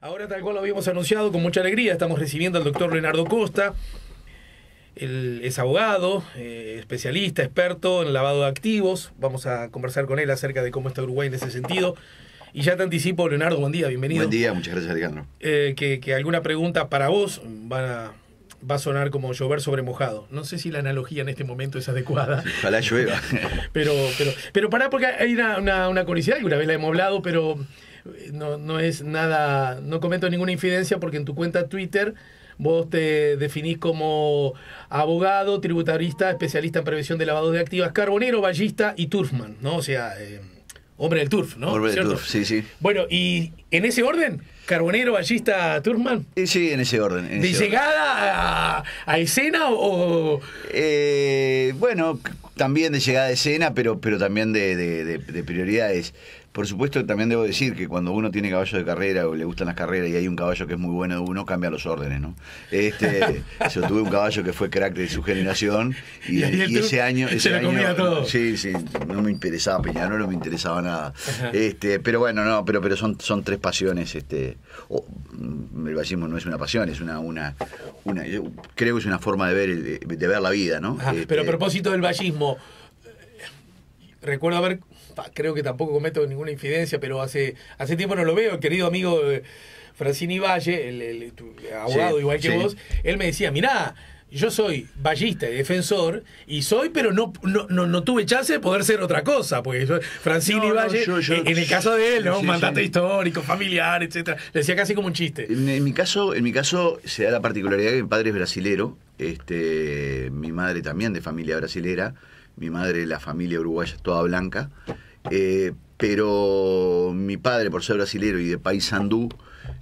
Ahora, tal cual lo habíamos anunciado, con mucha alegría, estamos recibiendo al doctor Leonardo Costa. Él es abogado, eh, especialista, experto en lavado de activos. Vamos a conversar con él acerca de cómo está Uruguay en ese sentido. Y ya te anticipo, Leonardo, buen día, bienvenido. Buen día, muchas gracias, Alejandro. Eh, que, que, alguna pregunta para vos va a, va sonar como llover sobre mojado. No sé si la analogía en este momento es adecuada. Ojalá llueva. pero, pero, pero pará, porque hay una, una, una vez la hemos hablado, pero no, no es nada, no comento ninguna infidencia porque en tu cuenta Twitter vos te definís como abogado, tributarista, especialista en prevención de lavado de activas, carbonero, ballista y turfman, ¿no? O sea, eh, hombre del turf, ¿no? Hombre del turf, sí, sí. Bueno, ¿y en ese orden? ¿Carbonero, ballista, turfman? Eh, sí, en ese orden. ¿De llegada A, escena o...? Eh, bueno, también de llegada a escena, pero, pero también de, de prioridades. Por supuesto, también debo decir que cuando uno tiene caballo de carrera o le gustan las carreras y hay un caballo que es muy bueno de uno, cambia los órdenes, ¿no? Este, yo tuve un caballo que fue crack de su generación y, ese año. Ese lo comía todo. Sí, sí, no me interesaba Peña, no me interesaba nada. Este, pero bueno, no, pero, pero son, son tres pasiones. Este, mm, el vallismo no es una pasión, es una. una, eh, creo que es una forma de ver, de, ver la vida, ¿no? pero a este, propósito del vallismo, eh, recuerdo haber creo que tampoco cometo ninguna infidencia, pero hace, hace tiempo no lo veo, querido amigo eh, Francini Valle, el, abogado igual que vos, él me decía, mirá, yo soy ballista y defensor, y soy, pero no, no, tuve chance de poder ser otra cosa, porque Francini Valle, en, el caso de él, ¿no? mandato histórico, familiar, etcétera, le decía casi como un chiste. En, mi caso, en mi caso se da la particularidad que mi padre es brasilero, este, mi madre también de familia brasilera, mi madre la familia uruguaya toda blanca. Eh, pero mi padre, por ser brasilero y de país andú,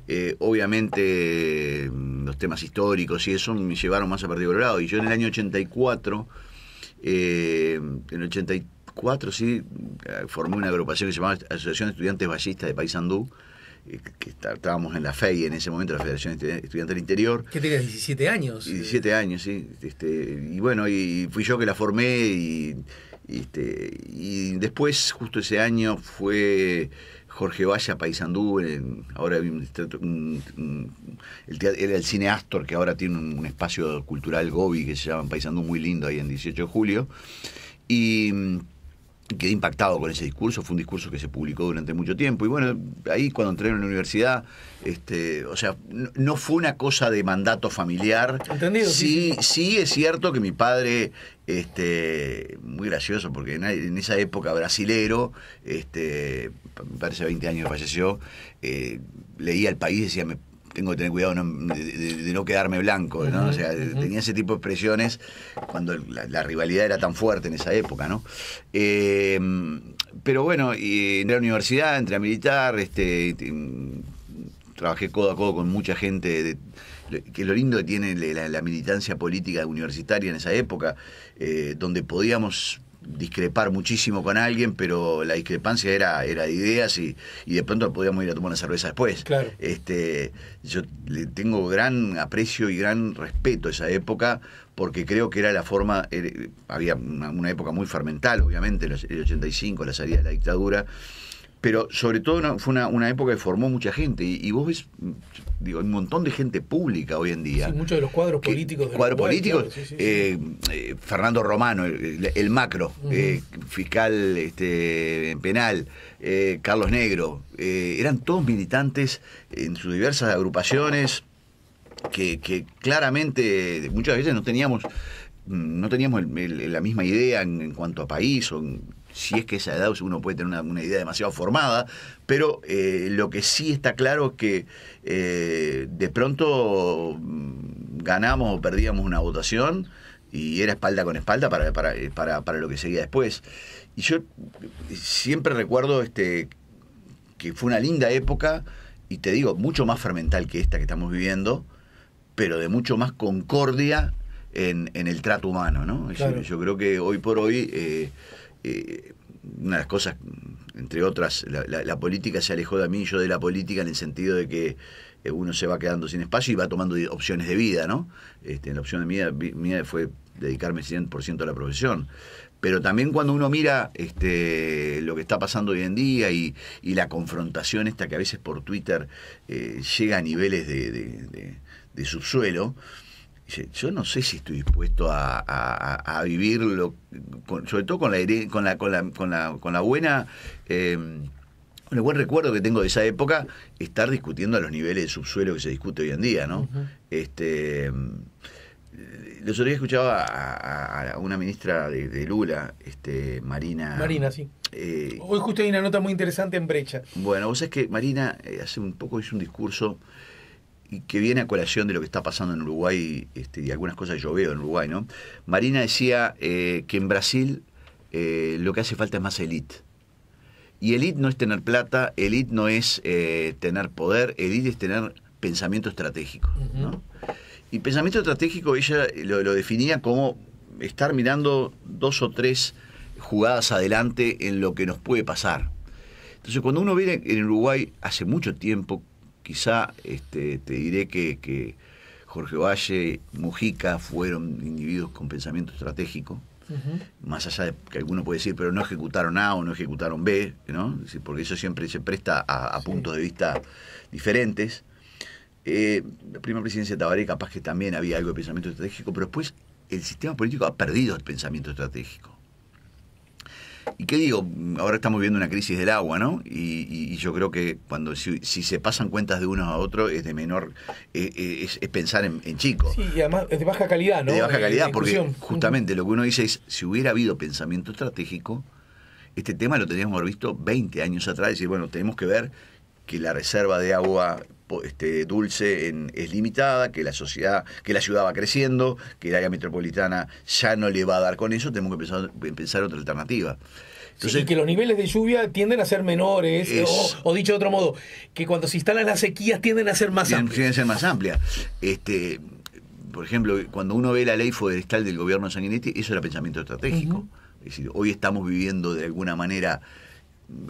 eh, obviamente mm, los temas históricos y eso me llevaron más a Partido Colorado. Y yo en el año 84, eh, en el 84 sí, eh, formé una agrupación que se llamaba Asociación de Estudiantes Ballistas de País Andú, que estábamos en la FEI en ese momento, la Federación Estudiantil del Interior. que tenías, 17 años? 17 años, sí. Este, y bueno, y fui yo que la formé y este, y después, justo ese año, fue Jorge Valle a Paysandú, en, ahora el, cine Astor, que ahora tiene un, espacio cultural Gobi que se llama Paysandú, muy lindo ahí en 18 de julio. Y mm, quedé impactado con ese discurso, fue un discurso que se publicó durante mucho tiempo. Y bueno, ahí cuando entré en la universidad, este, o sea, no, fue una cosa de mandato familiar. Entendido. sí, sí es cierto que mi padre este, muy gracioso, porque en, esa época brasilero, este, me parece 20 años falleció, eh, leía el país y decía, tengo que tener cuidado de, no quedarme blanco, ¿no? o sea, tenía ese tipo de expresiones cuando la, rivalidad era tan fuerte en esa época, ¿no? Eh, pero bueno, y entré a la universidad, entré a militar, este, trabajé codo a codo con mucha gente de que lo lindo que tiene la, militancia política universitaria en esa época, eh, donde podíamos discrepar muchísimo con alguien, pero la discrepancia era, era de ideas y, y de pronto podíamos ir a tomar una cerveza después. Este, yo le tengo gran aprecio y gran respeto a esa época porque creo que era la forma, había una, época muy fermental, obviamente, el 85, la salida de la dictadura, pero sobre todo fue una, época que formó mucha gente. Y, vos ves, digo, un montón de gente pública hoy en día. Sí, muchos de los cuadros políticos. De cuadros políticos. Eh, eh, Fernando Romano, el, macro, eh, fiscal este, penal, Carlos Negro, eran todos militantes en sus diversas agrupaciones que, claramente muchas veces no teníamos mm, no teníamos la misma idea en, cuanto a país o en, si es que esa edad pues, uno puede tener una, idea demasiado formada, pero eh, lo que sí está claro es que eh, de pronto mm, ganamos o perdíamos una votación y era espalda con espalda para, eh, lo que seguía después. Y yo siempre recuerdo este, que fue una linda época y te digo, mucho más fermental que esta que estamos viviendo, pero de mucho más concordia en, el trato humano, ¿no? Yo, creo que hoy por hoy eh, una de las cosas, entre otras, la, política se alejó de mí, yo de la política en el sentido de que eh, uno se va quedando sin espacio y va tomando opciones de vida, ¿no? Este, la opción de mía, mía fue dedicarme 100% a la profesión. Pero también cuando uno mira este, lo que está pasando hoy en día y, y la confrontación esta que a veces por Twitter eh, llega a niveles de, de subsuelo, yo no sé si estoy dispuesto a, vivirlo, sobre todo con la, con la, con la, buena... Eh, buen recuerdo que tengo de esa época, estar discutiendo a los niveles de subsuelo que se discute hoy en día, ¿no? Este em, los otros días escuchaba a, una ministra de, Lula, este, Marina. Marina, sí. Eh, hoy justo hay una nota muy interesante en brecha. Bueno, vos sabés que Marina eh, hace un poco hizo un discurso y que viene a colación de lo que está pasando en Uruguay este, y algunas cosas que yo veo en Uruguay, ¿no? Marina decía eh, que en Brasil eh, lo que hace falta es más elite. Y elite no es tener plata, elite no es eh, tener poder, elite es tener pensamiento estratégico, Y pensamiento estratégico ella lo, lo definía como estar mirando dos o tres jugadas adelante en lo que nos puede pasar. Entonces, cuando uno viene en Uruguay hace mucho tiempo quizá este, te diré que, Jorge Valle, Mujica fueron individuos con pensamiento estratégico, más allá de que alguno puede decir, pero no ejecutaron A o no ejecutaron B, ¿no? porque eso siempre se presta a, puntos de vista diferentes. Eh, la primera presidencia de Tabaré capaz que también había algo de pensamiento estratégico, pero después el sistema político ha perdido el pensamiento estratégico. ¿Y qué digo? Ahora estamos viendo una crisis del agua, ¿no? Y, yo creo que cuando si, se pasan cuentas de uno a otro es de menor, eh, eh, es, pensar en, chicos. Sí, y además es de baja calidad, ¿no? De baja eh, calidad, porque justamente lo que uno dice es, si hubiera habido pensamiento estratégico, este tema lo teníamos visto 20 años atrás, y decir, bueno, tenemos que ver que la reserva de agua este, dulce es limitada, que la sociedad, que la ciudad va creciendo, que el área metropolitana ya no le va a dar con eso, tenemos que pensar, pensar otra alternativa. Entonces, que los niveles de lluvia tienden a ser menores, o, dicho de otro modo, que cuando se instalan las sequías tienden a ser más amplias. Tienden a ser más amplias. Este, por ejemplo, cuando uno ve la ley forestal del gobierno de Sanguinetti, eso era pensamiento estratégico. Es decir, hoy estamos viviendo de alguna manera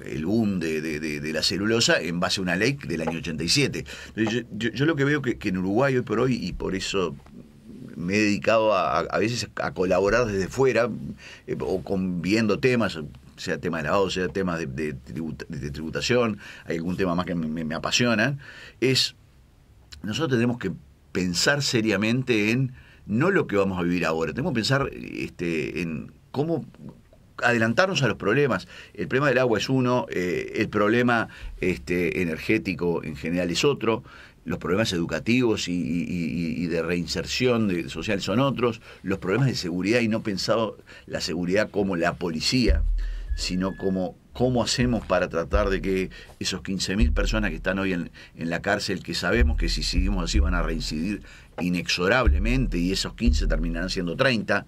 el boom de, la celulosa en base a una ley del año 87. Yo, yo, lo que veo que, en Uruguay hoy por hoy, y por eso me he dedicado a, veces a colaborar desde fuera, eh, o con, viendo temas, sea tema de lavado, sea temas de, tributación, hay algún tema más que me, apasiona, es nosotros tenemos que pensar seriamente en no lo que vamos a vivir ahora, tenemos que pensar este, en cómo adelantarnos a los problemas. El problema del agua es uno, eh, el problema este, energético en general es otro, los problemas educativos y, de reinserción social son otros, los problemas de seguridad y no pensado la seguridad como la policía, sino como cómo hacemos para tratar de que esos 15.000 personas que están hoy en, en, la cárcel, que sabemos que si seguimos así van a reincidir inexorablemente y esos 15 terminarán siendo 30,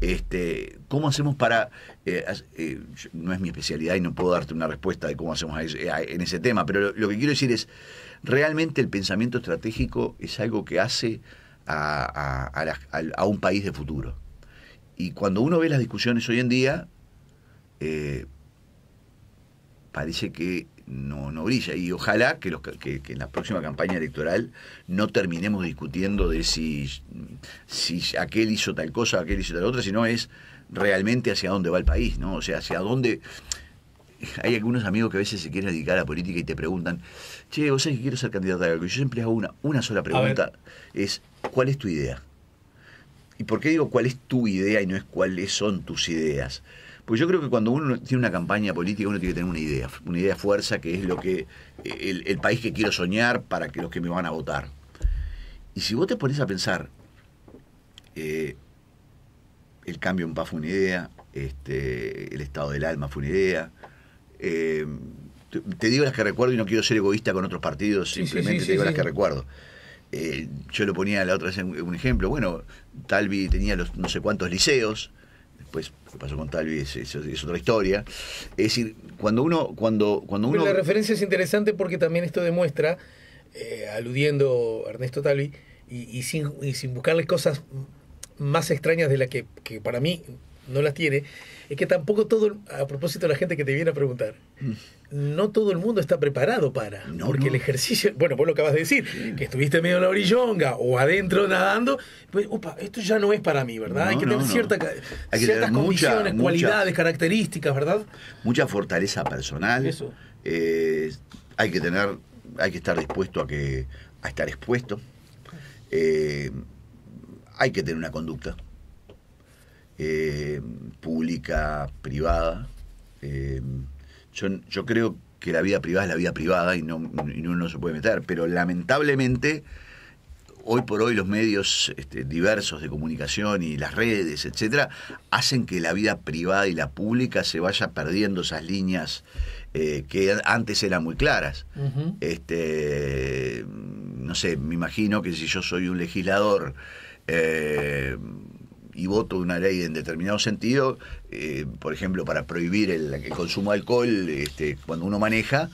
este, ¿Cómo hacemos para.? Eh, eh, no es mi especialidad y no puedo darte una respuesta de cómo hacemos en ese tema, pero lo, que quiero decir es: realmente el pensamiento estratégico es algo que hace a, un país de futuro. Y cuando uno ve las discusiones hoy en día, eh, parece que no, brilla. Y ojalá que, en la próxima campaña electoral no terminemos discutiendo de si, si aquel hizo tal cosa, aquel hizo tal otra, sino es realmente hacia dónde va el país, ¿no? O sea, hacia dónde... Hay algunos amigos que a veces se quieren dedicar a la política y te preguntan, che, vos sabés que quiero ser candidato a algo. yo siempre hago una, una sola pregunta, es, ¿cuál es tu idea? ¿Y por qué digo cuál es tu idea y no es cuáles son tus ideas? Pues yo creo que cuando uno tiene una campaña política, uno tiene que tener una idea, una idea fuerza que es lo que el, país que quiero soñar para que los que me van a votar. Y si vos te pones a pensar, eh, el cambio en paz fue una idea, este, el estado del alma fue una idea. Eh, te, digo las que recuerdo y no quiero ser egoísta con otros partidos, simplemente te digo las que recuerdo. Eh, yo lo ponía la otra vez un ejemplo. Bueno, Talvi tenía los no sé cuántos liceos, pues lo pasó con Talvi es, es, otra historia. Es decir, cuando uno. Cuando, cuando uno... la referencia es interesante porque también esto demuestra, eh, aludiendo a Ernesto Talvi, y, sin, buscarle cosas más extrañas de las que, que para mí no las tiene, es que tampoco todo, a propósito de la gente que te viene a preguntar, mm. no todo el mundo está preparado para, no, porque el ejercicio, bueno, vos lo acabas de decir, que estuviste medio en la orillonga o adentro nadando, pues, opa, esto ya no es para mí, ¿verdad? Hay que tener ciertas condiciones, cualidades, características, ¿verdad? Mucha fortaleza personal. Eso. Eh, hay que tener hay que estar dispuesto a que a estar expuesto eh, hay que tener una conducta eh, pública, privada. Eh, yo, creo que la vida privada es la vida privada y no, uno se puede meter, pero lamentablemente hoy por hoy los medios este, diversos de comunicación y las redes, etcétera, hacen que la vida privada y la pública se vaya perdiendo esas líneas eh, que antes eran muy claras. Este, no sé, me imagino que si yo soy un legislador y voto una ley en determinado sentido, eh, por ejemplo, para prohibir el, consumo de alcohol este, cuando uno maneja,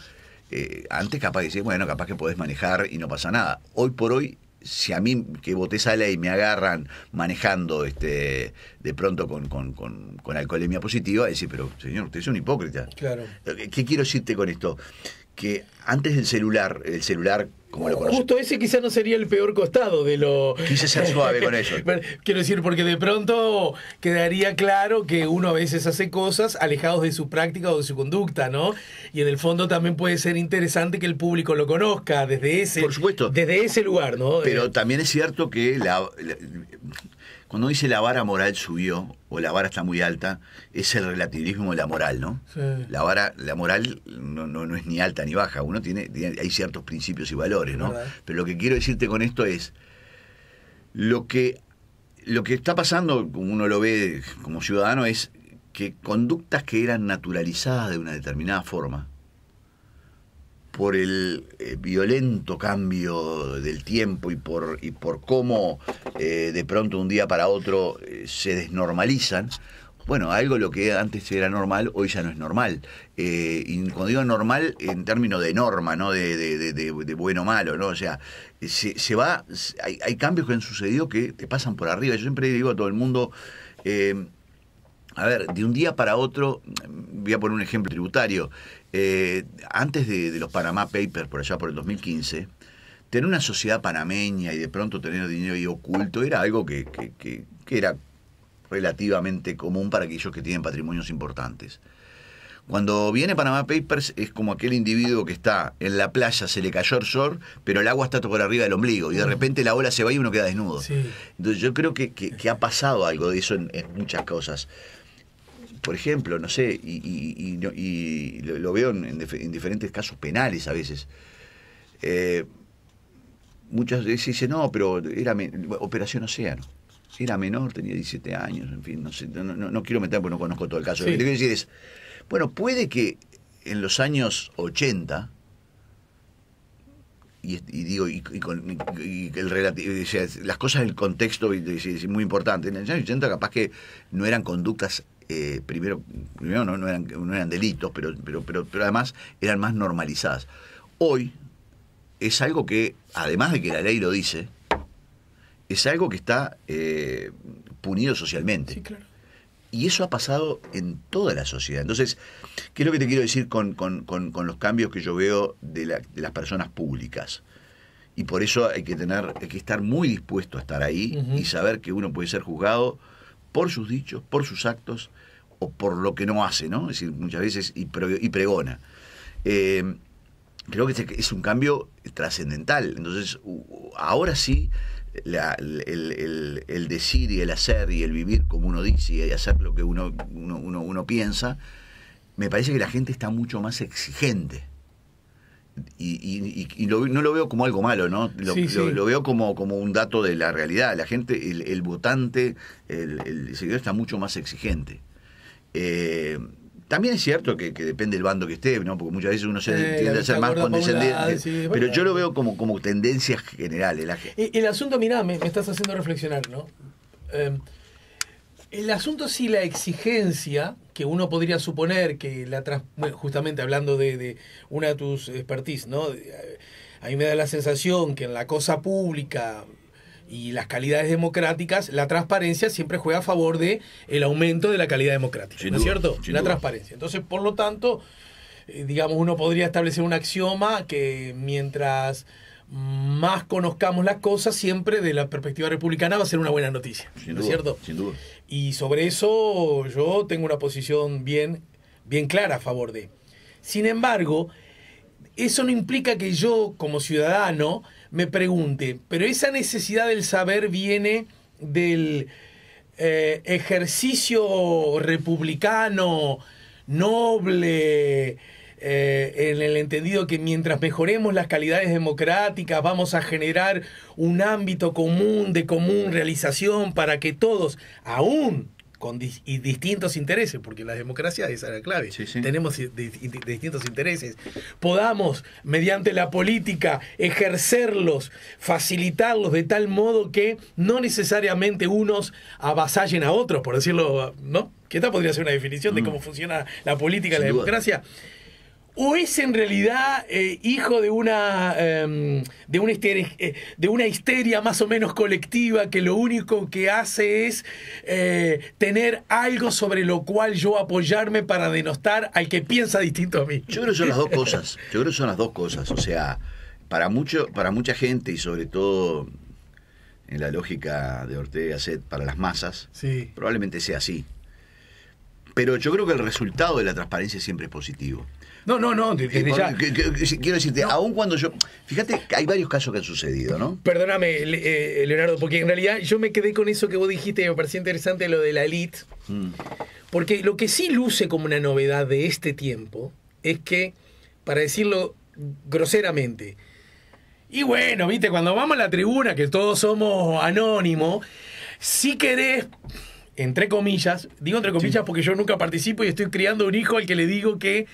eh, antes capaz que decir bueno, capaz que podés manejar y no pasa nada. Hoy por hoy, si a mí que voté esa ley me agarran manejando este de pronto con, con, con, con alcoholemia positiva, decir, pero señor, usted es un hipócrita. Claro. Eh, ¿Qué quiero decirte con esto? Que antes del celular, el celular como lo Justo ese quizá no sería el peor costado de lo... Quise ser suave con ellos. Quiero decir, porque de pronto quedaría claro que uno a veces hace cosas alejados de su práctica o de su conducta, ¿no? Y en el fondo también puede ser interesante que el público lo conozca desde ese... Desde ese lugar, ¿no? Pero eh, también es cierto que la cuando dice la vara moral subió o la vara está muy alta, es el relativismo de la moral, ¿no? La vara, la moral no, es ni alta ni baja, uno tiene, hay ciertos principios y valores, ¿no? Pero lo que quiero decirte con esto es lo que lo que está pasando, como uno lo ve como ciudadano, es que conductas que eran naturalizadas de una determinada forma, por el eh, violento cambio del tiempo y por, y por cómo eh, de pronto un día para otro eh, se desnormalizan, bueno, algo lo que antes era normal, hoy ya no es normal. y cuando digo normal, en términos de norma, ¿no? De, bueno o malo, ¿no? O sea, se, va, hay, cambios que han sucedido que te pasan por arriba. Yo siempre digo a todo el mundo, a ver, de un día para otro, voy a poner un ejemplo tributario, eh, antes de, los Panamá Papers, por allá por el 2015, tener una sociedad panameña y de pronto tener dinero ahí oculto era algo que, era relativamente común para aquellos que tienen patrimonios importantes. Cuando viene Panamá Papers es como aquel individuo que está en la playa, se le cayó el sol, pero el agua está por arriba del ombligo y de mm. repente la ola se va y uno queda desnudo. Entonces yo creo que, ha pasado algo de eso en muchas cosas por ejemplo, no sé, y, lo veo en, diferentes casos penales a veces. Eh, muchas veces dicen, no, pero era Operación Océano. Era menor, tenía 17 años, en fin, no, sé, no, quiero meter porque no conozco todo el caso. Lo que quiero decir es, bueno, puede que en los años 80, y, digo, y, y con, el las cosas del contexto es muy importante. En los años 80 capaz que no eran conductas eh, primero, no, eran, no eran delitos, pero, pero, pero, además eran más normalizadas. Hoy es algo que, además de que la ley lo dice, es algo que está eh, punido socialmente. Y eso ha pasado en toda la sociedad. Entonces, ¿qué es lo que te quiero decir con, con, con, los cambios que yo veo de, las personas públicas? Y por eso hay que tener, hay que estar muy dispuesto a estar ahí y saber que uno puede ser juzgado por sus dichos, por sus actos o por lo que no hace, ¿no? Es decir, muchas veces y, pregona. Eh, creo que es un cambio trascendental. Entonces, ahora sí, el, decir y el hacer y el vivir como uno dice y hacer lo que uno piensa, me parece que la gente está mucho más exigente y, no lo veo como algo malo, ¿no? Lo, veo como, como, un dato de la realidad. La gente, el, votante, el, el, seguidor está mucho más exigente. Eh, también es cierto que, depende del bando que esté, ¿no? porque muchas veces uno se tiende a ser más condescendiente. Ah, pero yo lo veo como, como tendencias generales. El, asunto, mirá, me, estás haciendo reflexionar, ¿no? Eh, el asunto si la exigencia que uno podría suponer que la justamente hablando de, una de tus expertise, ¿no? Eh, a mí me da la sensación que en la cosa pública y las calidades democráticas, la transparencia siempre juega a favor de el aumento de la calidad democrática, ¿no es cierto? La transparencia. Entonces, por lo tanto, eh, digamos, uno podría establecer un axioma que mientras más conozcamos las cosas, siempre de la perspectiva republicana va a ser una buena noticia. ¿no es cierto? Sin duda. Y sobre eso yo tengo una posición bien, bien clara a favor de. Sin embargo, eso no implica que yo, como ciudadano, me pregunte, pero esa necesidad del saber viene del eh, ejercicio republicano, noble, eh, en el entendido que mientras mejoremos las calidades democráticas vamos a generar un ámbito común de común realización para que todos, aún con distintos intereses, porque la democracia es la clave, tenemos distintos intereses, podamos, mediante la política, ejercerlos, facilitarlos de tal modo que no necesariamente unos avasallen a otros, por decirlo, ¿no? Que tal podría ser una definición de mm. cómo funciona la política y la democracia o es en realidad eh, hijo de una, em, eh, de, una histeria, más o menos colectiva que lo único que hace es eh, tener algo sobre lo cual yo apoyarme para denostar al que piensa distinto a mí. Yo creo que son las dos cosas, yo creo que son las dos cosas, o sea, para, mucho, para mucha gente y sobre todo en la lógica de Ortega y Set para las masas, probablemente sea así. Pero yo creo que el resultado de la transparencia siempre es positivo. No, no, no. Quiero decirte, aún cuando yo. Fíjate, hay varios casos que han sucedido, ¿no? Perdóname, eh, Leonardo, porque en realidad yo me quedé con eso que vos dijiste, me parecía interesante lo de la elite. Mm. Porque lo que sí luce como una novedad de este tiempo es que, para decirlo groseramente, y bueno, viste, cuando vamos a la tribuna, que todos somos anónimos, si querés entre comillas, digo entre comillas porque yo nunca participo y estoy criando un hijo al que le digo que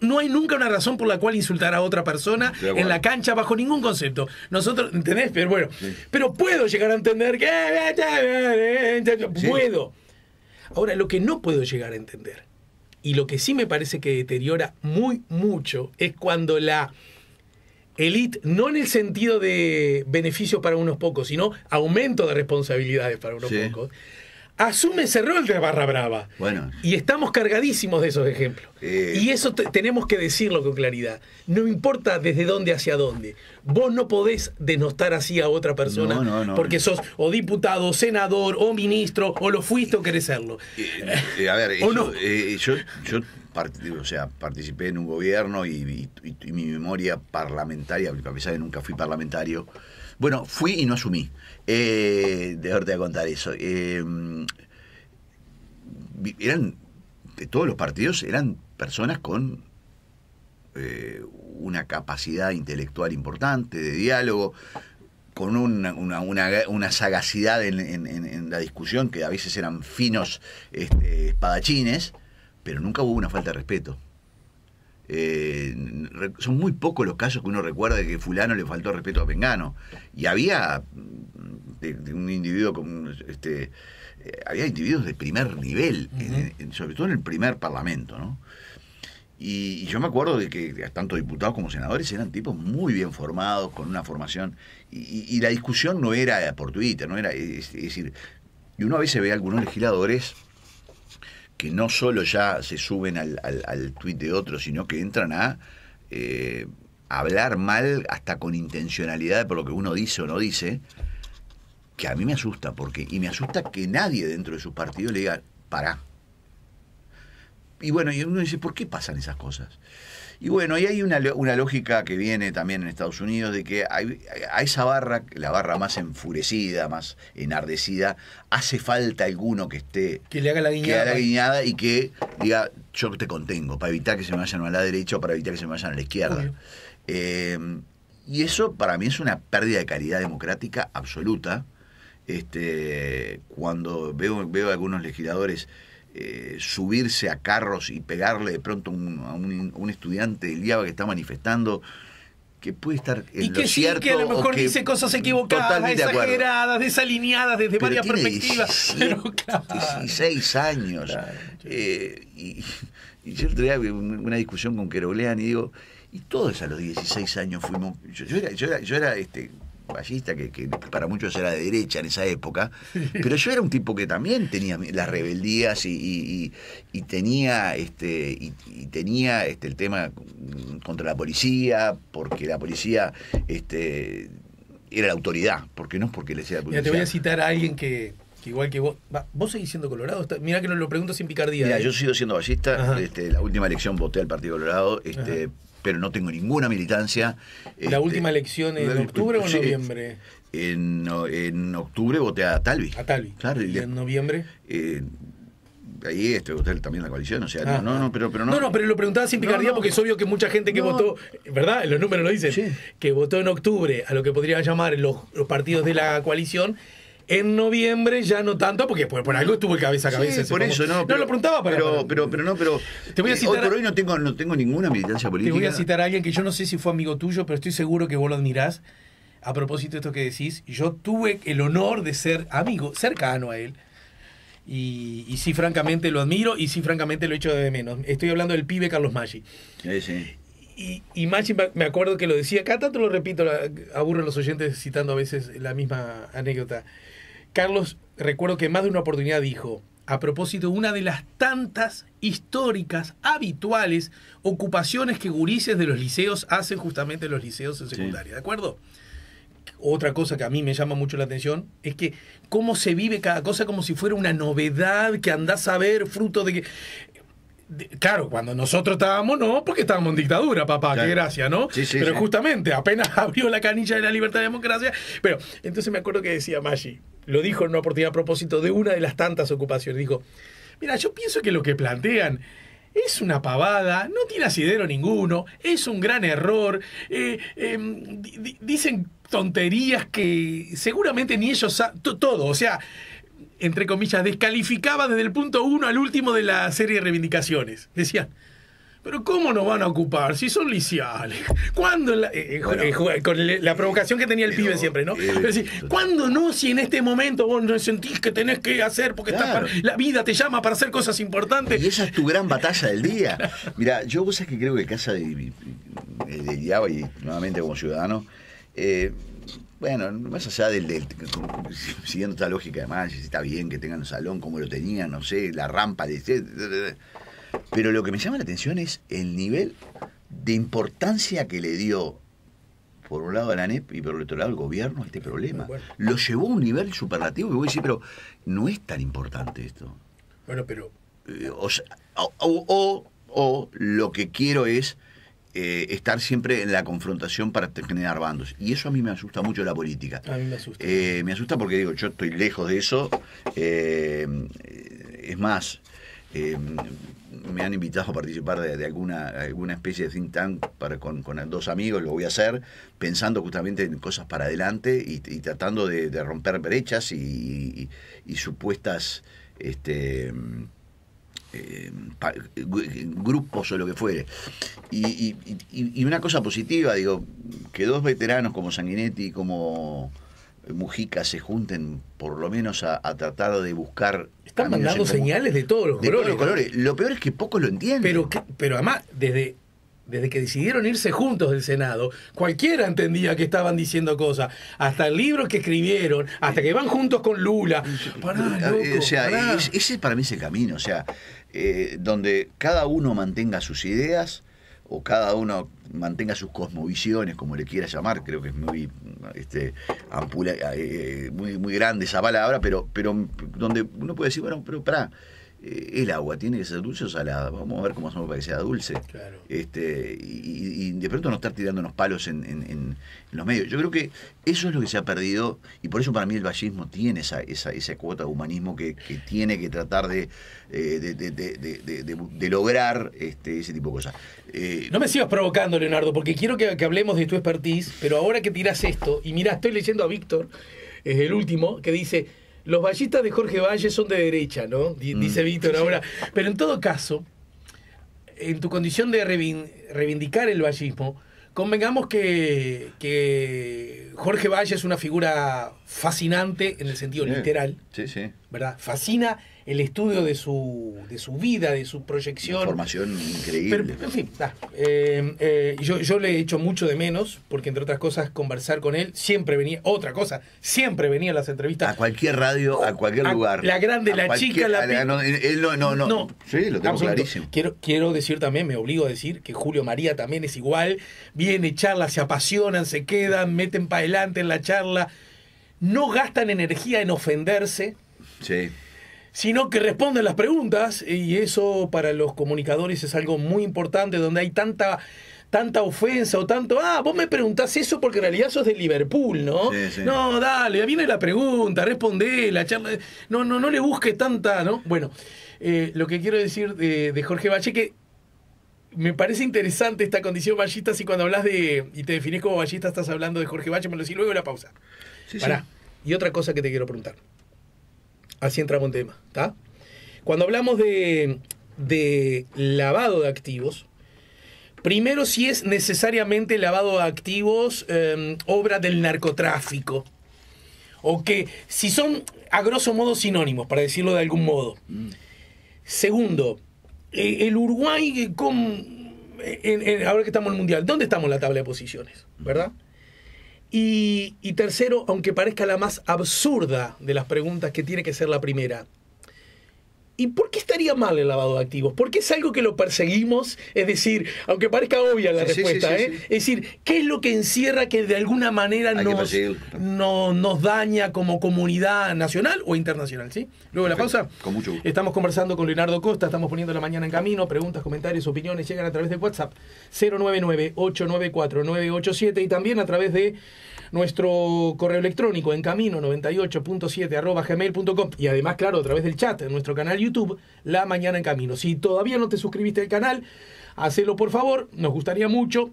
no hay nunca una razón por la cual insultar a otra persona en la cancha bajo ningún concepto. Nosotros, ¿entendés? Pero bueno, pero puedo llegar a entender que... Eh, eh, eh, puedo. Ahora, lo que no puedo llegar a entender, y lo que sí me parece que deteriora muy mucho, es cuando la elite, no en el sentido de beneficio para unos pocos, sino aumento de responsabilidades para unos pocos, asume ese rol de barra brava. Bueno. Y estamos cargadísimos de esos ejemplos. y eso tenemos que decirlo con claridad. No importa desde dónde hacia dónde. Vos no podés denostar así a otra persona porque sos o diputado, o senador, o ministro, o lo fuiste o querés serlo. a ver, eh, yo, o sea, participé en un gobierno y, mi memoria parlamentaria, a pesar de nunca fui parlamentario, bueno, fui y no asumí. Eh, de a contar eso. Eh, eran, de todos los partidos, eran personas con eh, una capacidad intelectual importante, de diálogo, con una, sagacidad en, la discusión, que a veces eran finos este, espadachines, pero nunca hubo una falta de respeto. Eh, son muy pocos los casos que uno recuerda de que fulano le faltó respeto a Vengano Y había mm, un individuo este, eh, había individuos de primer nivel, sobre todo en el primer parlamento, Y, yo me acuerdo de que tanto diputados como senadores eran tipos muy bien formados, con una formación. Y, la discusión no era por no era. decir, y uno a veces ve a algunos legisladores que no solo ya se suben al, al, tweet de otro, sino que entran a eh, hablar mal hasta con intencionalidad por lo que uno dice o no dice, que a mí me asusta, porque y me asusta que nadie dentro de su partido le diga, pará. Y bueno, y uno dice, ¿por qué pasan esas cosas? Y bueno, y hay una, lógica que viene también en Estados Unidos de que a esa barra, la barra más enfurecida, más enardecida, hace falta alguno que esté. Que le haga la guiñada. Que haga la guiñada y que diga, yo te contengo, para evitar que se me vayan a la derecha o para evitar que se me vayan a la izquierda. Em, y eso para mí es una pérdida de calidad democrática absoluta. Este, cuando veo, veo a algunos legisladores eh, subirse a carros y pegarle de pronto a un, estudiante del diablo que está manifestando que puede estar en y que lo sí, cierto, que a lo mejor dice cosas equivocadas, exageradas, desalineadas desde varias perspectivas. pero 16 años. eh, y, yo tenía una discusión con Querolean y digo, y todos a los 16 años fuimos. Yo, era, yo era, yo era este, Ballista, que, para muchos era de derecha en esa época, pero yo era un tipo que también tenía las rebeldías y, tenía este y, tenía este el tema contra la policía, porque la policía este era la autoridad, porque no es porque le sea la policía. Mira, te voy a citar a alguien que, igual que vos, vos seguís siendo colorado. Mira que nos lo pregunto sin picardía. Mira, ¿eh? yo sigo siendo ballista. Este, la última elección voté al Partido Colorado. Este, pero no tengo ninguna militancia. ¿La este, última elección en octubre o en noviembre? En, octubre voté a Talvi. A Talvi. ¿Y, en noviembre? Eh, ahí este, también la coalición, o sea, ah, no, no, no, ah. pero, no. No, no, pero lo preguntaba sin picardía porque es obvio que mucha gente que votó, ¿verdad? Los números lo dicen, que votó en octubre a lo que podría llamar los, los partidos de la coalición, en noviembre ya no tanto, porque por, algo estuvo cabeza a cabeza. por eso, no. no lo preguntaba Pero, pero, no, pero. Te voy a eh, citar, por hoy no tengo, ninguna militancia política. Te voy a citar a alguien que yo no sé si fue amigo tuyo, pero estoy seguro que vos lo admirás. A propósito de esto que decís, yo tuve el honor de ser amigo, cercano a él. Y, y, sí, francamente lo admiro y sí, francamente lo echo de menos. Estoy hablando del pibe Carlos Maggi. Sí, Y, y, Maggi me acuerdo que lo decía, acá tanto lo repito, aburren los oyentes citando a veces la misma anécdota. Carlos, recuerdo que más de una oportunidad dijo, a propósito, una de las tantas históricas, habituales ocupaciones que gurises de los liceos hacen justamente los liceos en secundaria, ¿de acuerdo? Otra cosa que a mí me llama mucho la atención es que cómo se vive cada cosa como si fuera una novedad que andás a ver fruto de que... claro, cuando nosotros estábamos, no, porque estábamos en dictadura, papá, qué gracia, ¿no? Sí, sí, pero justamente, apenas abrió la canilla de la libertad y democracia. Pero entonces me acuerdo que decía Maggi, lo dijo en una oportunidad a propósito de una de las tantas ocupaciones. Dijo, mira, yo pienso que lo que plantean es una pavada, no tiene asidero ninguno, es un gran error, eh, em, dicen tonterías que seguramente ni ellos... Todo, o sea, entre comillas, descalificaba desde el punto uno al último de la serie de reivindicaciones. Decían. Pero ¿cómo nos van a ocupar si son liciales? ¿Cuándo? Eh, eh, eh, con la provocación que tenía el pibe siempre, ¿no? pero ¿Cuándo no si en este momento vos no sentís que tenés que hacer porque la vida te llama para hacer cosas importantes? Y esa es tu gran batalla del día. Mira, yo cosas que creo que Casa de, de, y nuevamente como ciudadano, bueno, más allá del, siguiendo esta lógica de si está bien que tengan un salón como lo tenían, no sé, la rampa de... Pero lo que me llama la atención es el nivel de importancia que le dio, por un lado, a la NEP y por otro lado, al gobierno a este problema. Lo llevó a un nivel superlativo que voy a decir, pero no es tan importante esto. Bueno, pero. Eh, o, lo que quiero es eh, estar siempre en la confrontación para generar bandos. Y eso a mí me asusta mucho la política. A mí me asusta. Eh, me asusta porque digo, yo estoy lejos de eso. es más, Em, me han invitado a participar de, alguna, alguna especie de think tank para, con, dos amigos, lo voy a hacer, pensando justamente en cosas para adelante y, tratando de, romper brechas y, supuestas este, em, grupos o lo que fuere. Y, una cosa positiva, digo, que dos veteranos como Sanguinetti y como ...mujicas se junten por lo menos a, tratar de buscar... Están mandando señales de todos los colores. Lo peor es que pocos lo entienden. Pero, pero además, desde, desde que decidieron irse juntos del Senado, cualquiera entendía que estaban diciendo cosas. Hasta el libro que escribieron, hasta que van juntos con Lula. Eh, eh, o sea, ese para mí es el camino, o sea, eh, donde cada uno mantenga sus ideas, o cada uno mantenga sus cosmovisiones, como le quiera llamar, creo que es muy, este, ampula, eh, eh, muy, muy grande esa palabra, pero, pero donde uno puede decir, bueno, pero pará, eh, el agua tiene que ser dulce o salada. Vamos a ver cómo hacemos para que sea dulce. Este, y, de pronto no estar tirando unos palos en, los medios. Yo creo que eso es lo que se ha perdido y por eso para mí el vallismo tiene esa, cuota de humanismo que, tiene que tratar eh, de, de, lograr este, ese tipo de cosas. Eh, no me sigas provocando, Leonardo, porque quiero que, que hablemos de tu expertise, pero ahora que tiras esto, y mira, estoy leyendo a Víctor, es el último, que dice los vallistas de Jorge Valle son de derecha, ¿no? Mm. Dice Víctor ahora. Pero en todo caso, en tu condición de reivindicar el vallismo, convengamos que, Jorge Valle es una figura fascinante en el sentido literal. Sí, sí. ¿Verdad? Fascina el estudio de su, de su vida, de su proyección. formación increíble. en fin, eh, eh, yo, le he hecho mucho de menos, porque entre otras cosas, conversar con él siempre venía, otra cosa, siempre venía a las entrevistas. A cualquier radio, a cualquier lugar. La grande, la chica, la. no, no, no, Sí, lo tengo clarísimo. Quiero, quiero decir también, me obligo a decir, que Julio María también es igual. Viene, charla, se apasionan, se quedan, meten para adelante en la charla. No gastan energía en ofenderse. Sí sino que responden las preguntas y eso para los comunicadores es algo muy importante donde hay tanta tanta ofensa o tanto, ah, vos me preguntás eso porque en realidad sos de Liverpool, ¿no? No, dale, viene la pregunta, responde, la charla, no, no, no le busques tanta, ¿no? Bueno, eh, lo que quiero decir de, Jorge Valle que me parece interesante esta condición vallista si cuando hablas de, y te definís como vallista, estás hablando de Jorge Bache, me lo decís luego la pausa. Y otra cosa que te quiero preguntar. Así entramos en tema, ¿está? Cuando hablamos de, lavado de activos, primero si es necesariamente lavado de activos, em, obra del narcotráfico, o que si son a grosso modo sinónimos, para decirlo de algún modo. Segundo, e, el Uruguay, con, ahora que estamos en el Mundial, ¿dónde estamos en la tabla de posiciones? ¿Verdad? Y, tercero, aunque parezca la más absurda de las preguntas que tiene que ser la primera, ¿Y por qué estaría mal el lavado de activos? ¿Por qué es algo que lo perseguimos, es decir, aunque parezca obvia la respuesta, ¿eh? es decir, ¿qué es lo que encierra que de alguna manera nos, no, nos daña como comunidad nacional o internacional? ¿sí? Luego de la pausa, con mucho gusto. estamos conversando con Leonardo Costa, estamos poniendo la mañana en camino, preguntas, comentarios, opiniones llegan a través de WhatsApp 099-894-987 y también a través de nuestro correo electrónico en camino 98.7 arroba gmail.com y además, claro, a través del chat en nuestro canal YouTube YouTube, La Mañana en Camino. Si todavía no te suscribiste al canal, hacelo por favor, nos gustaría mucho.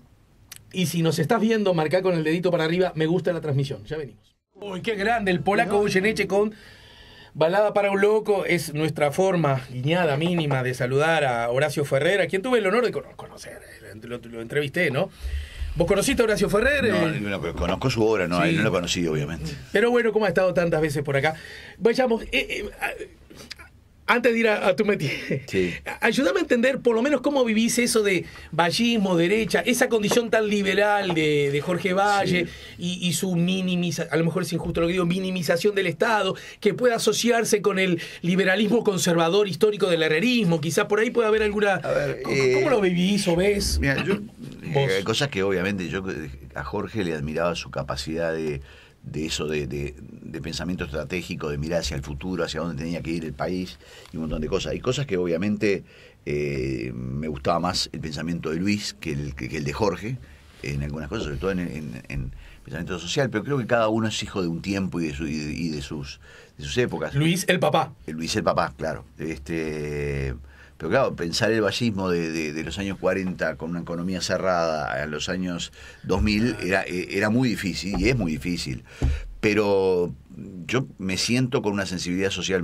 Y si nos estás viendo, marca con el dedito para arriba, me gusta la transmisión. Ya venimos. Uy, qué grande, el polaco Eche con Balada para un Loco es nuestra forma guiñada mínima de saludar a Horacio Ferrer, a quien tuve el honor de conocer, eh, lo, entrevisté, ¿no? ¿Vos conociste a Horacio Ferrer? No, eh, conozco su obra, no, no lo conocí, obviamente. Pero bueno, como ha estado tantas veces por acá? Vayamos, eh, antes de ir a, tu metida, ayúdame a entender por lo menos cómo vivís eso de vallismo, derecha, esa condición tan liberal de, Jorge Valle y, su minimización, a lo mejor es injusto lo que digo, minimización del Estado, que pueda asociarse con el liberalismo conservador histórico del herrerismo, quizás por ahí pueda haber alguna... ¿Cómo, eh, lo vivís o ves? Mira, yo, eh, cosas que obviamente yo eh, a Jorge le admiraba su capacidad de de eso de, pensamiento estratégico, de mirar hacia el futuro, hacia dónde tenía que ir el país y un montón de cosas. y cosas que obviamente eh, me gustaba más el pensamiento de Luis que el, el de Jorge, en algunas cosas, sobre todo en, pensamiento social, pero creo que cada uno es hijo de un tiempo y de, de, y de sus, de sus épocas. Luis el papá. Luis el papá, claro. Este, pero claro, pensar el vallismo de, los años 40 con una economía cerrada a los años 2000 era, e, era muy difícil y es muy difícil. Pero yo me siento con una sensibilidad social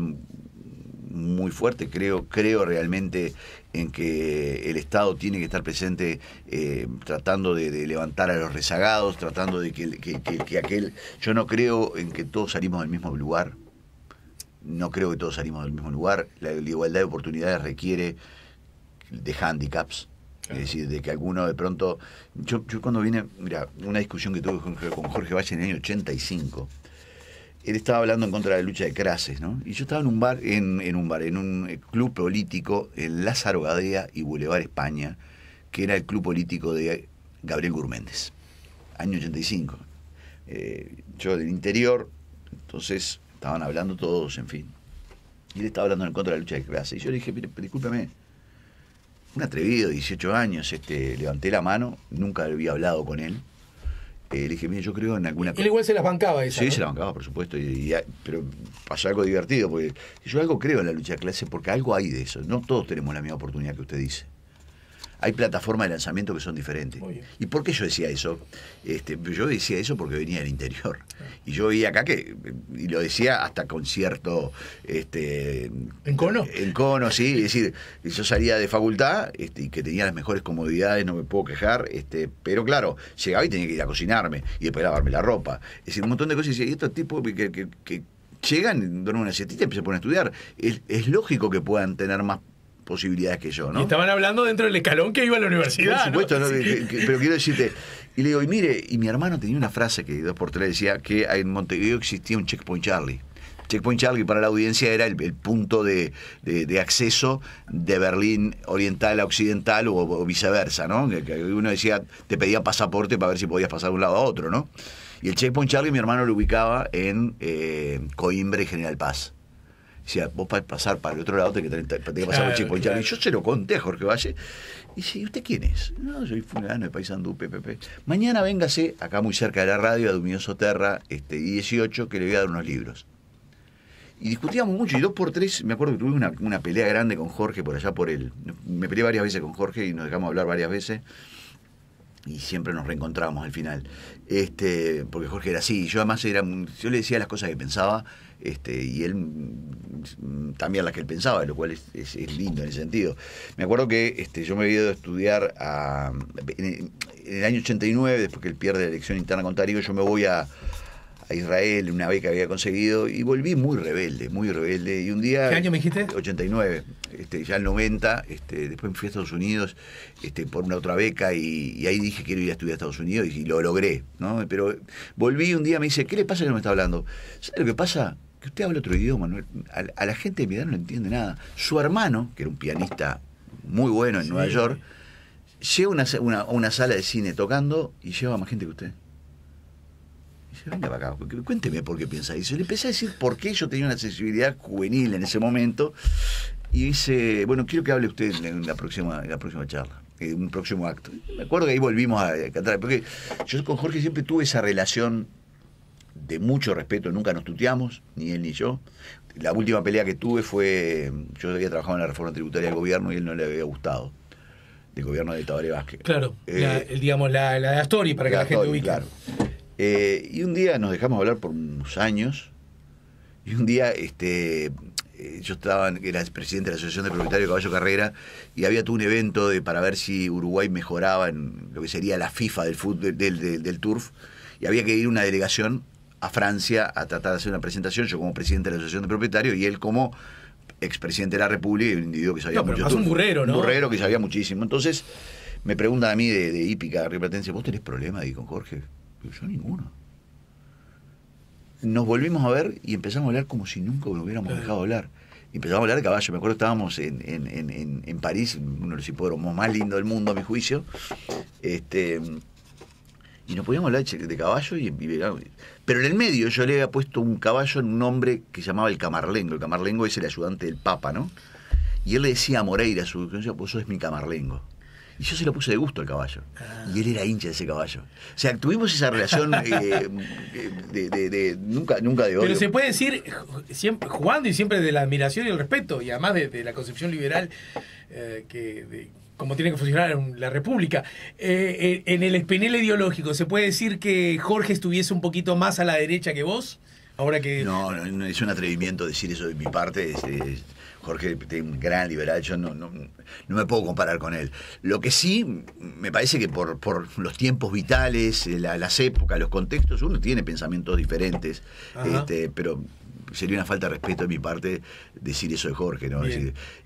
muy fuerte. Creo, creo realmente en que el Estado tiene que estar presente eh, tratando de, levantar a los rezagados, tratando de que, aquel... Yo no creo en que todos salimos del mismo lugar no creo que todos salimos del mismo lugar. La, igualdad de oportunidades requiere de handicaps. Es decir, de que alguno de pronto. Yo, yo cuando vine, mira, una discusión que tuve con, Jorge Valle en el año 85, él estaba hablando en contra de la lucha de clases, ¿no? Y yo estaba en un bar, en, un bar, en un eh, club político en Lázaro Gadea y Boulevard España, que era el club político de Gabriel Gurméndez, año 85. Eh, yo del interior, entonces estaban hablando todos, en fin. Y él estaba hablando en contra de la lucha de clase. Y yo le dije, mire, discúlpeme, un atrevido, 18 años, este, levanté la mano, nunca había hablado con él. Eh, le dije, mire, yo creo en alguna Él igual se las bancaba esa, Sí, se las bancaba, por supuesto. pero pasó algo divertido, porque yo algo creo en la lucha de clase, porque algo hay de eso. No todos tenemos la misma oportunidad que usted dice hay plataformas de lanzamiento que son diferentes. ¿Y por qué yo decía eso? Este, yo decía eso porque venía del interior. Y yo veía acá que, y lo decía hasta con cierto... Este, ¿En cono? En cono, sí. Es decir, yo salía de facultad este, y que tenía las mejores comodidades, no me puedo quejar, este, pero claro, llegaba y tenía que ir a cocinarme y después lavarme la ropa. Es decir, un montón de cosas. Y estos tipos que, llegan, duermen una siestita y empiezan a estudiar. es, lógico que puedan tener más posibilidades que yo, ¿no? Y estaban hablando dentro del escalón que iba a la universidad. Por supuesto, pero quiero decirte. Y le digo, y mire, y mi hermano tenía una frase que dos por tres decía que en Montevideo existía un checkpoint Charlie. Checkpoint Charlie para la audiencia era el, punto de, acceso de Berlín oriental a occidental o, viceversa, ¿no? uno decía, te pedía pasaporte para ver si podías pasar de un lado a otro, ¿no? Y el Checkpoint Charlie mi hermano lo ubicaba en eh, Coimbra y General Paz si vos para pasar para el otro lado tenés que, pasar por Y yo se lo conté a Jorge Valle. Y dice, ¿y usted quién es? No, soy fulano de Paisandú, PPP. Mañana véngase, acá muy cerca de la radio, a Duminoso Soterra este, 18, que le voy a dar unos libros. Y discutíamos mucho, y dos por tres, me acuerdo que tuve una, pelea grande con Jorge por allá por él. Me peleé varias veces con Jorge y nos dejamos hablar varias veces y siempre nos reencontrábamos al final. Este, porque Jorge era así, ...y yo además era, yo le decía las cosas que pensaba este, y él mm, también la que él pensaba, lo cual es, lindo en ese sentido. Me acuerdo que este, yo me había ido a estudiar en, el año 89, después que él pierde la elección interna con yo me voy a, Israel, una beca había conseguido, y volví muy rebelde, muy rebelde. Y un día. ¿Qué año me dijiste? 89, este, ya el 90, este, después me fui a Estados Unidos por una otra beca, y, ahí dije quiero ir a estudiar a Estados Unidos, y, lo logré, Pero volví un día, me dice, ¿qué le pasa que no me está hablando? ¿Sabes lo que pasa? que usted habla otro idioma, a, la gente de mi edad no entiende nada. Su hermano, que era un pianista muy bueno en Nueva York, llega a una, sala de cine tocando y lleva más gente que usted. dice, venga para acá, cuénteme por qué piensa eso. Le empecé a decir por qué yo tenía una sensibilidad juvenil en ese momento. Y dice, bueno, quiero que hable usted en la próxima, en la próxima charla un próximo acto. Me acuerdo que ahí volvimos a cantar, porque yo con Jorge siempre tuve esa relación de mucho respeto, nunca nos tuteamos, ni él ni yo. La última pelea que tuve fue, yo había trabajado en la reforma tributaria del gobierno y él no le había gustado, del gobierno de Tabaré Vázquez. Claro, eh, digamos la, la de Astori, para que la, gente ubique. Eh, y un día nos dejamos hablar por unos años, y un día este, eh, yo estaba, era presidente de la Asociación de Propietarios de Caballo Carrera, y había todo un evento de, para ver si Uruguay mejoraba en lo que sería la FIFA del, fútbol, del turf, y había que ir una delegación a Francia a tratar de hacer una presentación, yo como presidente de la Asociación de Propietarios y él como expresidente de la República y un individuo que sabía mucho. un burrero, ¿no? Un burrero que sabía muchísimo. Entonces, me preguntan a mí de, de hípica, ¿vos tenés problemas ahí con Jorge? yo ninguno. Nos volvimos a ver y empezamos a hablar como si nunca lo hubiéramos dejado hablar. empezamos a hablar de caballo. Me acuerdo estábamos en, París, uno de los hipódromos más lindos del mundo, a mi juicio. Este, y nos podíamos hablar de caballo y, y, pero en el medio yo le había puesto un caballo en un hombre que llamaba el Camarlengo. El Camarlengo es el ayudante del Papa, ¿no? Y él le decía a Moreira, su vos es mi Camarlengo. Y yo se lo puse de gusto al caballo. Ah. Y él era hincha de ese caballo. O sea, tuvimos esa relación eh, de, nunca, nunca de odio. Pero se puede decir, siempre, jugando y siempre de la admiración y el respeto, y además de, la concepción liberal eh, que, como tiene que funcionar la República. Eh, eh, en el espinel ideológico, ¿se puede decir que Jorge estuviese un poquito más a la derecha que vos? Ahora que... No, no es un atrevimiento decir eso de mi parte. Jorge es un gran liberal, yo no, me puedo comparar con él. Lo que sí, me parece que por, los tiempos vitales, eh, las épocas, los contextos, uno tiene pensamientos diferentes, este, pero sería una falta de respeto de mi parte decir eso de Jorge, ¿no?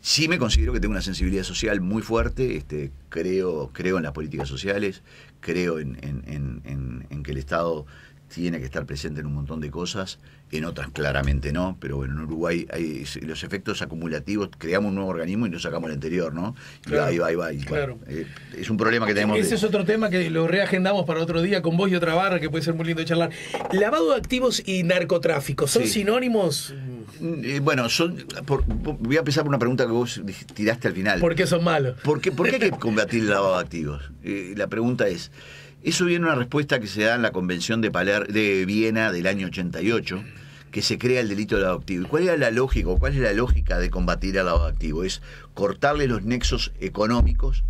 sí me considero que tengo una sensibilidad social muy fuerte, este, creo, creo en las políticas sociales, creo en, en, en que el Estado tiene que estar presente en un montón de cosas, en otras claramente no, pero bueno, en Uruguay hay los efectos acumulativos, creamos un nuevo organismo y no sacamos el anterior, ¿no? Y va, y va, y va. es un problema que tenemos. Ese es otro tema que lo reagendamos para otro día con vos y otra barra que puede ser muy lindo charlar. Lavado de activos y narcotráfico, ¿son sinónimos? Mm, eh, bueno, son voy a empezar por una pregunta que vos tiraste al final. ¿Por qué son malos? ¿Por qué, hay que combatir el lavado de activos? Eh, la pregunta es... Eso viene una respuesta que se da en la Convención de, de Viena del año 88, que se crea el delito de adoptivo. ¿Y cuál era la lógica cuál es la lógica de combatir al adoptivo? Es cortarle los nexos económicos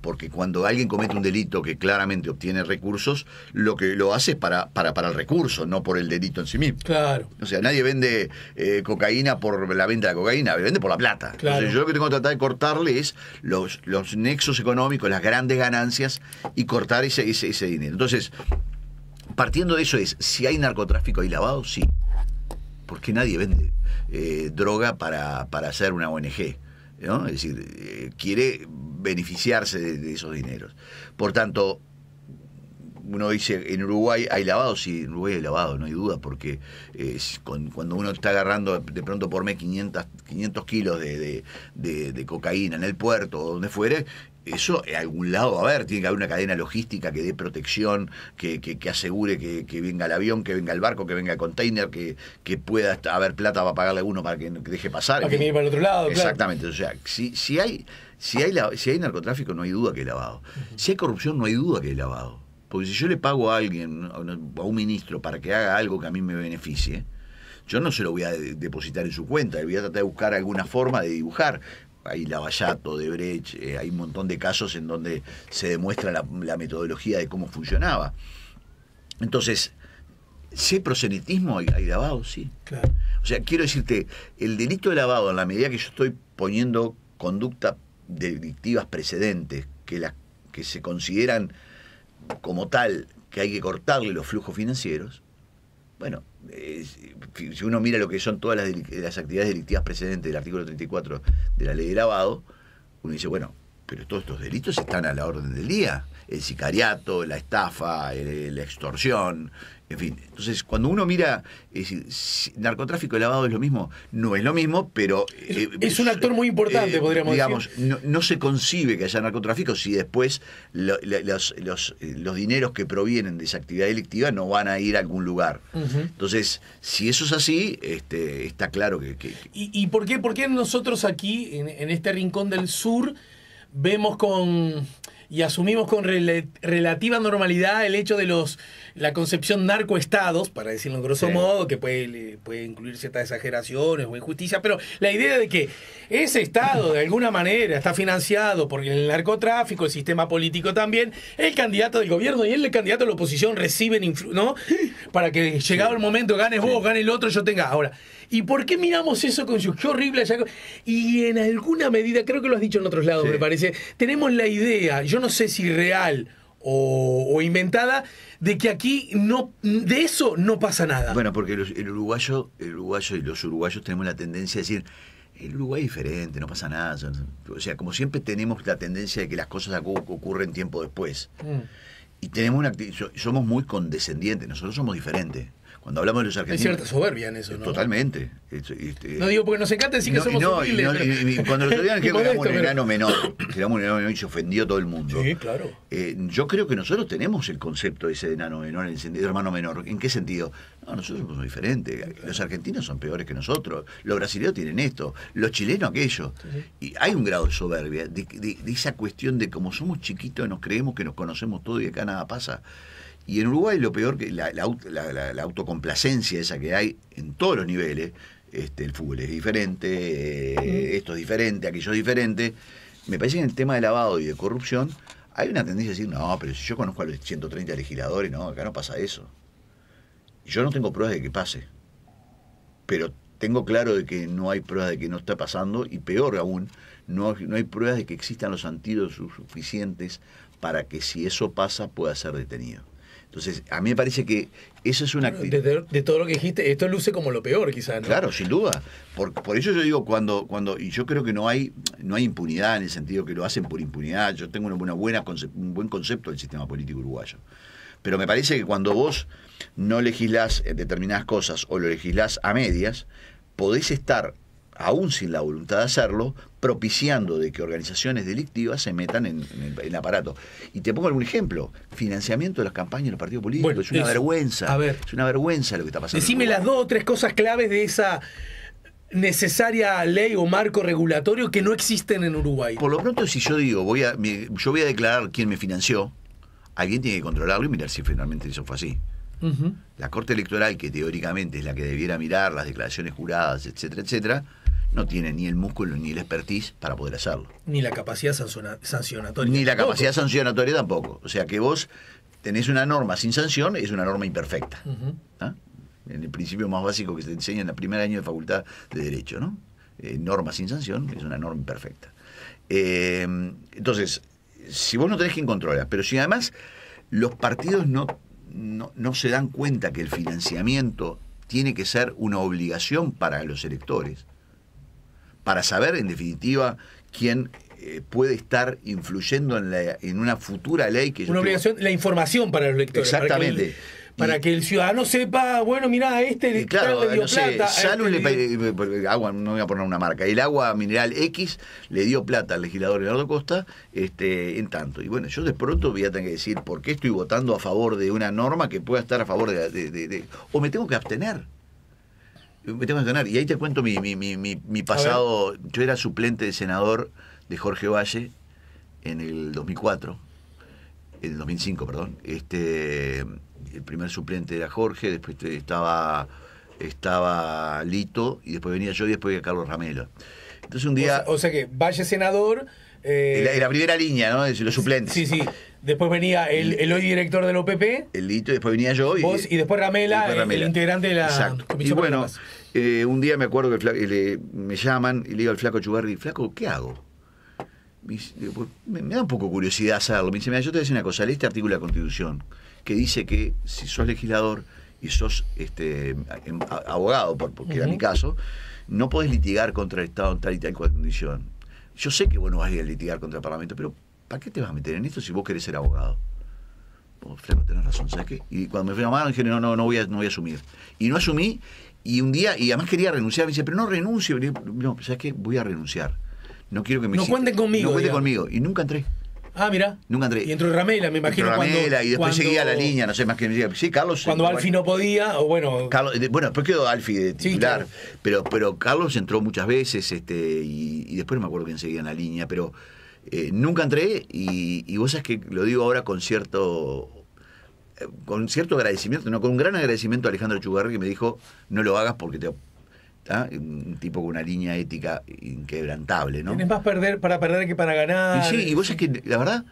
porque cuando alguien comete un delito que claramente obtiene recursos, lo que lo hace es para, para, el recurso, no por el delito en sí mismo. Claro. O sea, nadie vende eh, cocaína por la venta de cocaína, vende por la plata. yo lo que tengo que tratar de cortarle es los, los nexos económicos, las grandes ganancias y cortar ese, ese, dinero. Entonces, partiendo de eso es, si hay narcotráfico y lavado, sí. Porque nadie vende eh, droga para, para hacer una ONG. Es decir, eh, quiere beneficiarse de, esos dineros. Por tanto, uno dice, en Uruguay hay lavado, sí, en Uruguay hay lavado, no hay duda, porque eh, cuando uno está agarrando de pronto por mes 500, kilos de, de cocaína en el puerto o donde fuere, eso en algún lado, a ver, tiene que haber una cadena logística que dé protección, que, asegure que, venga el avión, que venga el barco, que venga el container, que, pueda haber plata para pagarle a uno para que deje pasar. Para que viene para el otro lado. Exactamente, o sea, si, hay... Si hay, si hay narcotráfico, no hay duda que hay lavado. Si hay corrupción, no hay duda que hay lavado. Porque si yo le pago a alguien, a un ministro, para que haga algo que a mí me beneficie, yo no se lo voy a depositar en su cuenta, voy a tratar de buscar alguna forma de dibujar hay Lavallato, de eh, hay un montón de casos en donde se demuestra la, metodología de cómo funcionaba. Entonces, ¿sé proselitismo? Hay, lavado, sí. Claro. O sea, quiero decirte, el delito de lavado, en la medida que yo estoy poniendo conductas delictivas precedentes, que, las que se consideran como tal, que hay que cortarle los flujos financieros, bueno, si uno mira lo que son todas las, las, actividades delictivas precedentes del artículo 34 de la ley de lavado, uno dice, bueno, pero todos estos delitos están a la orden del día el sicariato, la estafa, la extorsión, en fin. Entonces, cuando uno mira narcotráfico y lavado es lo mismo, no es lo mismo, pero... es, eh, un actor muy importante, eh, podríamos decir. No, no, se concibe que haya narcotráfico si después los, dineros que provienen de esa actividad delictiva no van a ir a algún lugar. Entonces, si eso es así, este, está claro que... ¿Y, por, qué, por qué nosotros aquí, en, en este rincón del sur, vemos con y asumimos con relativa normalidad el hecho de los la concepción narcoestados, para decirlo en grosso modo, que puede, puede incluir ciertas exageraciones o injusticias, pero la idea de que ese Estado de alguna manera está financiado por el narcotráfico, el sistema político también, el candidato del gobierno y el candidato de la oposición reciben, ¿no? Para que llegado el momento ganes vos, gane el otro, yo tenga. Ahora, ¿Y por qué miramos eso con su horrible? Y en alguna medida, creo que lo has dicho en otros lados, me parece, tenemos la idea, yo no sé si real o, inventada, de que aquí no, de eso no pasa nada. Bueno, porque el uruguayo, el uruguayo y los uruguayos tenemos la tendencia a decir, el Uruguay es diferente, no pasa nada. O sea, como siempre tenemos la tendencia de que las cosas ocurren tiempo después. Mm. Y tenemos una somos muy condescendientes, nosotros somos diferentes. Cuando hablamos de los argentinos. Hay cierta soberbia en eso, ¿no? Totalmente. Este, no digo porque nos encanta decir que somos humildes. y, cuando lo decían que éramos un enano menor, que éramos un enano menor y se ofendió todo el mundo. Sí, claro. Eh, yo creo que nosotros tenemos el concepto de ese enano menor, el sentido de hermano menor. ¿En qué sentido? No, nosotros somos diferentes. Los argentinos son peores que nosotros. Los brasileños tienen esto. Los chilenos aquello. Y hay un grado de soberbia, de, esa cuestión de como somos chiquitos nos creemos que nos conocemos todo y acá nada pasa. Y en Uruguay lo peor que la, autocomplacencia esa que hay en todos los niveles, este, el fútbol es diferente, esto es diferente, aquello es diferente. Me parece que en el tema de lavado y de corrupción hay una tendencia a decir, no, pero si yo conozco a los 130 legisladores, no, acá no pasa eso. Yo no tengo pruebas de que pase, pero tengo claro de que no hay pruebas de que no está pasando y peor aún, no, no hay pruebas de que existan los antídotos suficientes para que si eso pasa pueda ser detenido. Entonces, a mí me parece que eso es una actividad... De, todo lo que dijiste, esto luce como lo peor, quizás. Claro, sin duda. Por, eso yo digo, cuando, cuando y yo creo que no hay, no hay impunidad en el sentido que lo hacen por impunidad. Yo tengo una, buena un buen concepto del sistema político uruguayo. Pero me parece que cuando vos no legislás eh, determinadas cosas o lo legislás a medias, podés estar, aún sin la voluntad de hacerlo, propiciando de que organizaciones delictivas se metan en, el, aparato. Y te pongo algún ejemplo. Financiamiento de las campañas de los partidos políticos. es una vergüenza. es una vergüenza lo que está pasando. Decime las dos o tres cosas claves de esa necesaria ley o marco regulatorio que no existen en Uruguay. Por lo pronto, si yo digo, voy a, yo voy a declarar quién me financió, alguien tiene que controlarlo y mirar si finalmente eso fue así. La Corte Electoral, que teóricamente es la que debiera mirar las declaraciones juradas, etcétera, etcétera, no tiene ni el músculo ni el expertise para poder hacerlo. Ni la capacidad sancionatoria. Ni la capacidad sancionatoria tampoco. O sea que vos tenés una norma sin sanción, es una norma imperfecta. En el principio más básico que se enseña en el primer año de facultad de Derecho, ¿no? Eh, norma sin sanción es una norma imperfecta. Em, entonces, si vos no tenés quien controla, pero si además los partidos no, no, no se dan cuenta que el financiamiento tiene que ser una obligación para los electores, para saber, en definitiva, quién eh, puede estar influyendo en, la, en, una futura ley que... una obligación, la información para los lectores. Exactamente. Para que el, ciudadano sepa, bueno, mira, este le dio plata. agua, no voy a poner una marca. El agua mineral X le dio plata al legislador Leonardo Costa este, en tanto. Y bueno, yo de pronto voy a tener que decir por qué estoy votando a favor de una norma que pueda estar a favor de o me tengo que abstener me tengo que ganar. Y ahí te cuento mi, pasado. Yo era suplente de senador de Jorge Valle en el 2004, en el 2005, perdón. Este, el primer suplente era Jorge, después estaba, estaba Lito, y después venía yo y después venía Carlos Ramelo. Entonces un día... O sea, que Valle senador... Eh, era la, primera línea, ¿no? De los suplentes. Sí, sí. Después venía el, hoy director del OPP. El Lito, después venía yo. Y, y después Ramela, El, integrante de la Comisión y bueno, eh, un día me acuerdo que me llaman y le digo al flaco Chubarri flaco, ¿qué hago? Me, pues, da un poco curiosidad hacerlo. Me dice, mira, yo te voy una cosa, leí este artículo de la Constitución que dice que si sos legislador y sos este, em, abogado, porque era mi caso, no podés litigar contra el Estado en tal y tal condición. Yo sé que vos no vas a ir a litigar contra el Parlamento, pero ¿para qué te vas a meter en esto si vos querés ser abogado? flaco, tenés razón, Y cuando me llamaron, dije, no, no, voy no voy a asumir. Y no asumí, y un día, y además quería renunciar, me dice, pero no renuncio. no, ¿sabes qué? Voy a renunciar. No quiero que me... No cuenten conmigo. No cuenten conmigo. Y nunca entré. Ah, mira. Nunca entré. Y entró Ramela, me imagino. Ramela, y después seguía la línea, no sé más que. Sí, Carlos. Cuando Alfi no podía, o bueno. bueno, después quedó Alfi de titular. pero, pero Carlos entró muchas veces, este, y, después no me acuerdo quién seguía en la línea, pero eh, nunca entré, y, y vos sabes que lo digo ahora con cierto con cierto agradecimiento, no, con un gran agradecimiento a Alejandro Chugarri que me dijo, no lo hagas porque te... Un tipo con una línea ética inquebrantable, ¿no? Tienes más perder para perder que para ganar. sí, y vos es que, la verdad,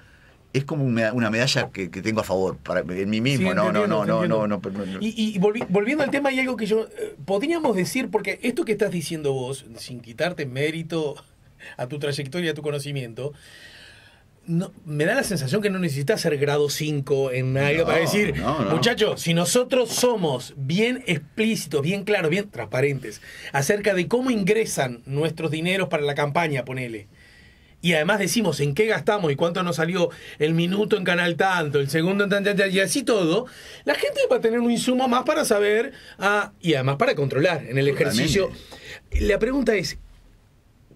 es como una medalla que, tengo a favor para en mí mismo. no, no, no, no, no, no, Y, volviendo al tema, hay algo que yo eh, podríamos decir, porque esto que estás diciendo vos, sin quitarte mérito a tu trayectoria, a tu conocimiento, me da la sensación que no necesita ser grado 5 en algo para decir, muchachos, si nosotros somos bien explícitos, bien claros, bien transparentes acerca de cómo ingresan nuestros dineros para la campaña, ponele. Y además decimos en qué gastamos y cuánto nos salió el minuto en canal tanto, el segundo en tanto, y así todo, la gente va a tener un insumo más para saber ah, y además para controlar en el ejercicio. La pregunta es,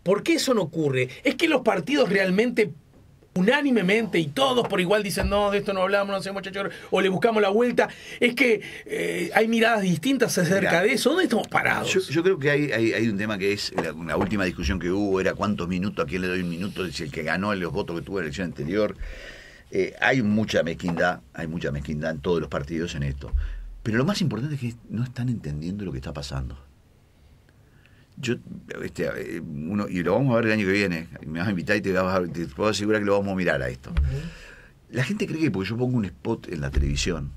¿por qué eso no ocurre? ¿Es que los partidos realmente unánimemente y todos por igual dicen, no, de esto no hablamos, no sé, muchachos, o le buscamos la vuelta, es que eh, hay miradas distintas acerca de eso. ¿Dónde estamos parados? Yo, creo que hay, hay, un tema que es, la, última discusión que hubo era cuántos minutos, a quién le doy un minuto, si el que ganó los votos que tuvo en la elección anterior. Eh, hay mucha mezquindad, hay mucha mezquindad en todos los partidos en esto. Pero lo más importante es que no están entendiendo lo que está pasando yo, este, eh, uno, y lo vamos a ver el año que viene, me vas a invitar y te, vas a, puedo asegurar que lo vamos a mirar a esto. La gente cree que porque yo pongo un spot en la televisión,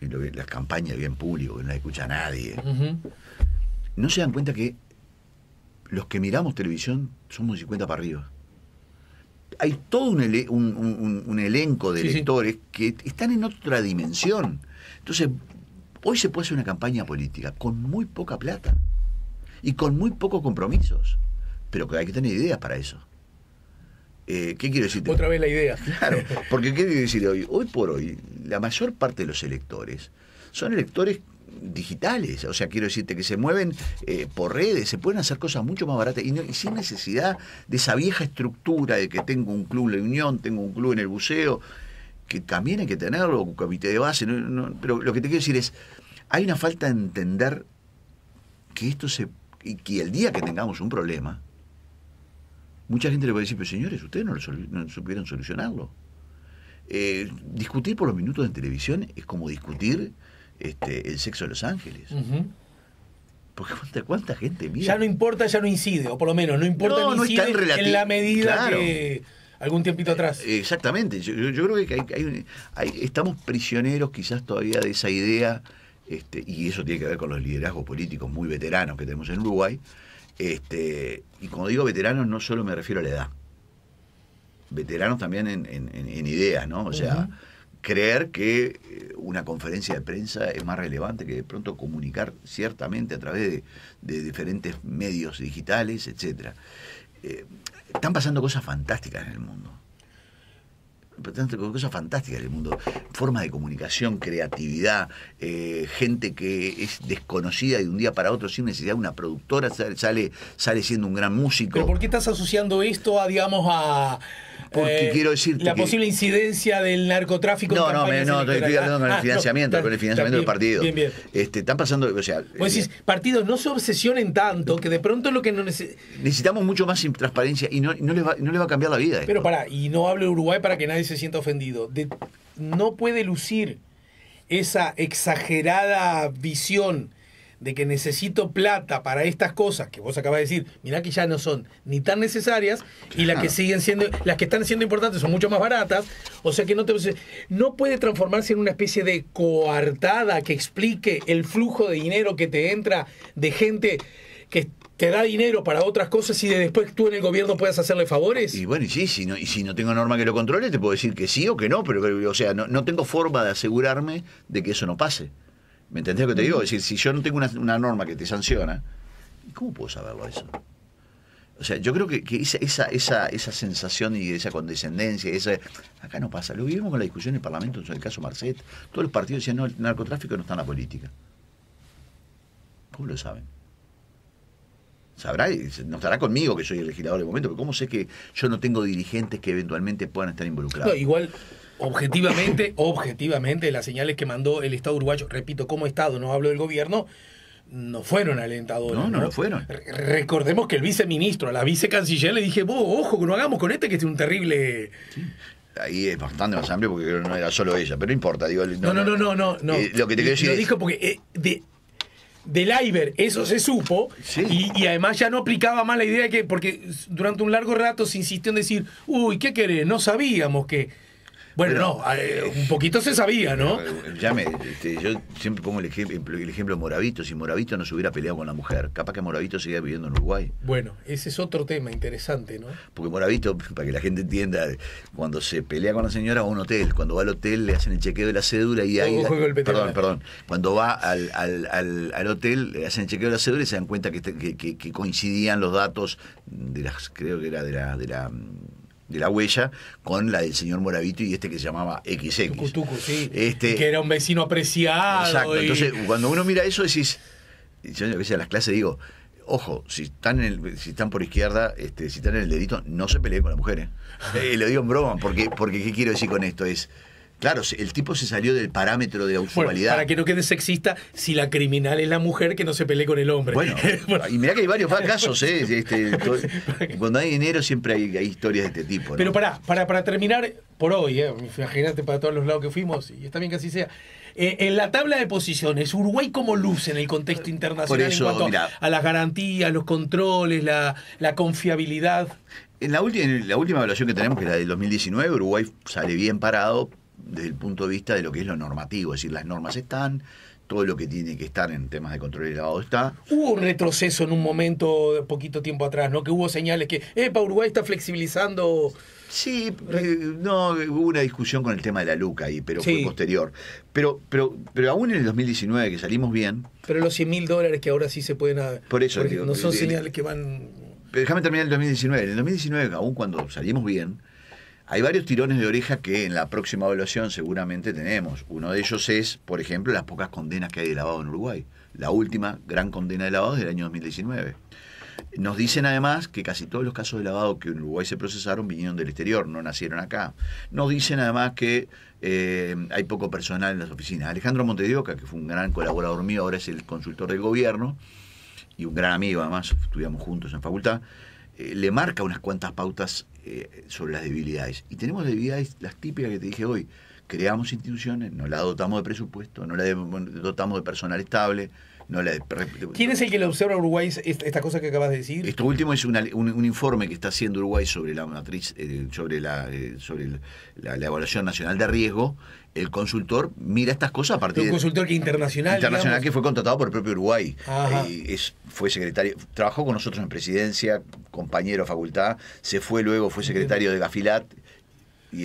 en las campañas bien público, que no la escucha nadie, no se dan cuenta que los que miramos televisión somos 50 para arriba. Hay todo un, elenco de lectores que están en otra dimensión. Entonces, hoy se puede hacer una campaña política con muy poca plata y con muy pocos compromisos. Pero que hay que tener ideas para eso. Eh, ¿Qué quiero decirte? Otra vez la idea. Claro, porque ¿qué quiero decir hoy? Hoy por hoy, la mayor parte de los electores son electores digitales, o sea, quiero decirte que se mueven eh, por redes, se pueden hacer cosas mucho más baratas y, sin necesidad de esa vieja estructura de que tengo un club en la Unión, tengo un club en el buceo, que también hay que tenerlo, un comité de base, pero lo que te quiero decir es, hay una falta de entender que esto se y que el día que tengamos un problema, mucha gente le va a decir, pero señores, ustedes no, supieron solucionarlo. Eh, discutir por los minutos en televisión es como discutir este, el sexo de Los Ángeles. Porque cuánta, cuánta gente mira. Ya no importa, ya no incide, o por lo menos no importa no, en la medida que algún tiempito atrás. Eh, exactamente. Yo, creo que estamos prisioneros quizás todavía de esa idea este, y eso tiene que ver con los liderazgos políticos muy veteranos que tenemos en Uruguay. Este, y cuando digo veteranos, no solo me refiero a la edad, veteranos también en, ideas, ¿no? O sea, creer que eh, una conferencia de prensa es más relevante que de pronto comunicar ciertamente a través de, diferentes medios digitales, etc. Eh, están pasando cosas fantásticas en el mundo cosas fantásticas del mundo. Formas de comunicación, creatividad, eh, gente que es desconocida y de un día para otro sin necesidad de una productora sale, sale siendo un gran músico. ¿Pero por qué estás asociando esto a, digamos, a porque eh, quiero decirte. La posible incidencia del narcotráfico. No, no, no, estoy hablando con el ah, financiamiento, con el financiamiento del partido. Bien, este, están pasando. O sea, decís, eh, partidos no se obsesionen tanto que de pronto lo que no necesitamos mucho más transparencia y no, no, les va, a cambiar la vida. Pero para y no hablo de Uruguay para que nadie se sienta ofendido. no puede lucir esa exagerada visión de que necesito plata para estas cosas que vos acabas de decir, mirá que ya no son ni tan necesarias y las que siguen siendo, las que están siendo importantes son mucho más baratas, o sea que no te no puede transformarse en una especie de coartada que explique el flujo de dinero que te entra de gente que te da dinero para otras cosas y de después tú en el gobierno puedas hacerle favores? Y bueno, y sí, si no, y si no tengo norma que lo controle, te puedo decir que sí o que no, pero, o sea, no, no tengo forma de asegurarme de que eso no pase. ¿Me entendés lo que te digo? Es decir, si yo no tengo una, norma que te sanciona, ¿cómo puedo saberlo eso? O sea, yo creo que, esa, esa, sensación y esa condescendencia, esa, acá no pasa. Lo vivimos con la discusión en el Parlamento, en el caso Marcet. Todos los partidos decían, no, el narcotráfico no está en la política. ¿Cómo lo saben? Sabrá, no estará conmigo que soy el legislador de momento, pero ¿cómo sé que yo no tengo dirigentes que eventualmente puedan estar involucrados? igual objetivamente, objetivamente, las señales que mandó el Estado uruguayo, repito, como Estado, no hablo del gobierno, no fueron alentadoras. No, no, fueron. recordemos que el viceministro, a la vicecanciller le dije, vos, ojo, que no hagamos con este que es un terrible... Ahí es bastante más amplio porque no era solo ella, pero no importa. Digo, no, no, no, no, no. no eh, lo que te quiero decir Lo dijo porque eh, de, del Iber, eso se supo, y, además ya no aplicaba más la idea de que, porque durante un largo rato se insistió en decir, uy, ¿qué querés? No sabíamos que bueno, no, eh, eh, un poquito se sabía, ¿no? Eh, ya este, yo siempre pongo el, ejemplo, el de Moravito. Si Moravito no se hubiera peleado con la mujer, capaz que Moravito seguía viviendo en Uruguay. Bueno, ese es otro tema interesante, ¿no? Porque Moravito, para que la gente entienda, cuando se pelea con la señora va a un hotel. Cuando va al hotel le hacen el chequeo de la cédula y ahí... Oh, perdón, perdón. Cuando va al, hotel le hacen el chequeo de la cédula y se dan cuenta que, este, que coincidían los datos de las, creo que era de la... De la de la huella con la del señor Moravito y este que se llamaba XX. este, que era un vecino apreciado. Exacto. Entonces, cuando uno mira eso, decís. Yo a las clases digo, ojo, si están, si están por izquierda, este, si están en el dedito, no se peleen con las mujeres. Le eh, lo digo en broma, porque, porque ¿qué quiero decir con esto? Es Claro, el tipo se salió del parámetro de usualidad. Bueno, para que no quede sexista, si la criminal es la mujer, que no se pelee con el hombre. Bueno, y mirá que hay varios casos, ¿eh? Este, cuando hay dinero siempre hay, historias de este tipo. Pero para, para terminar por hoy, ¿eh? imagínate para todos los lados que fuimos, y está bien que así sea. Eh, en la tabla de posiciones, Uruguay cómo luce en el contexto internacional eso, en cuanto a las garantías, los controles, la, confiabilidad. En la, última, en la última evaluación que tenemos, que es la del 2019, Uruguay sale bien parado, desde el punto de vista de lo que es lo normativo, es decir, las normas están, todo lo que tiene que estar en temas de control y lavado está. Hubo un retroceso en un momento poquito tiempo atrás, ¿no? Que hubo señales que, epa, Uruguay está flexibilizando. Sí, eh, no, hubo una discusión con el tema de la luca ahí, pero fue posterior. Pero, pero, pero aún en el 2019 que salimos bien. Pero los 100 mil dólares que ahora sí se pueden. Por eso, no son señales que van. Pero déjame terminar el 2019. En el 2019, aún cuando salimos bien, hay varios tirones de oreja que en la próxima evaluación seguramente tenemos. Uno de ellos es, por ejemplo, las pocas condenas que hay de lavado en Uruguay. La última gran condena de lavado es del año 2019. Nos dicen además que casi todos los casos de lavado que en Uruguay se procesaron vinieron del exterior, no nacieron acá. Nos dicen además que eh, hay poco personal en las oficinas. Alejandro Montedioca, que fue un gran colaborador mío, ahora es el consultor del gobierno y un gran amigo, además estuvimos juntos en facultad, eh, le marca unas cuantas pautas eh, sobre las debilidades. Y tenemos debilidades, las típicas que te dije hoy. Creamos instituciones, no la dotamos de presupuesto, no la dotamos de personal estable, ¿Quién es el que le observa a Uruguay esta cosa que acabas de decir? Esto último es un, informe que está haciendo Uruguay sobre la matriz, eh, sobre, la, eh, sobre la, evaluación nacional de riesgo, el consultor mira estas cosas a partir de. Un consultor que internacional. Internacional que fue contratado por el propio Uruguay. Eh, fue secretario, trabajó con nosotros en presidencia, compañero de facultad, se fue luego, fue secretario de Gafilat.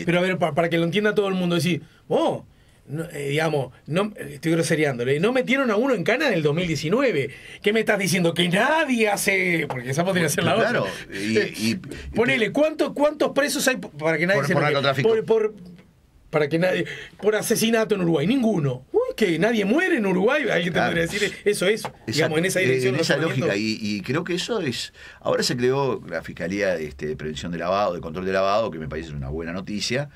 Pero a ver, para, para que lo entienda todo el mundo, decir, oh, no, eh, digamos, no, estoy groseriándole no metieron a uno en cana en el 2019. ¿Qué me estás diciendo? Que nadie hace. Porque esa podría ser la claro, otra. Y, Ponele, ¿cuántos presos hay para que nadie se por, por, para que nadie. Por asesinato en Uruguay, ninguno. Uy, que nadie muere en Uruguay, alguien decir. Eso es, digamos, en esa eh, dirección. lógica, y, creo que eso es. Ahora se creó la Fiscalía de, este, de Prevención de Lavado, de Control de Lavado, que me parece una buena noticia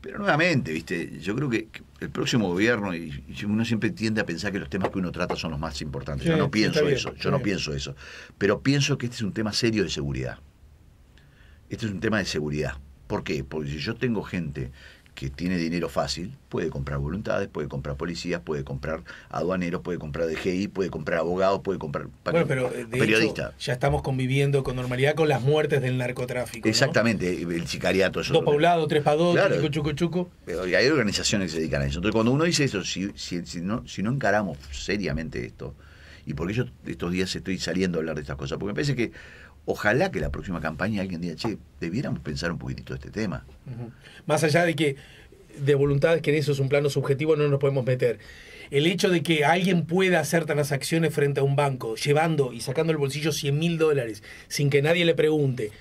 pero nuevamente, viste, yo creo que el próximo gobierno, y, uno siempre tiende a pensar que los temas que uno trata son los más importantes. yo no pienso eso, yo no pienso eso. Pero pienso que este es un tema serio de seguridad. Este es un tema de seguridad. ¿Por qué? Porque si yo tengo gente que tiene dinero fácil puede comprar voluntades, puede comprar policías, puede comprar aduaneros, puede comprar DGI, puede comprar abogados, puede comprar eh, periodistas. ya estamos conviviendo con normalidad con las muertes del narcotráfico. Exactamente, el sicariato. dos tres Pero hay organizaciones que se dedican a eso. Entonces, cuando uno dice eso, si, si, no, si no encaramos seriamente esto, y porque yo estos días estoy saliendo a hablar de estas cosas, porque me parece que Ojalá que la próxima campaña alguien diga, che, debiéramos pensar un poquitito este tema. Más allá de que de voluntades, que en eso es un plano subjetivo, no nos podemos meter. El hecho de que alguien pueda hacer acciones frente a un banco, llevando y sacando el bolsillo 100 mil dólares, sin que nadie le pregunte,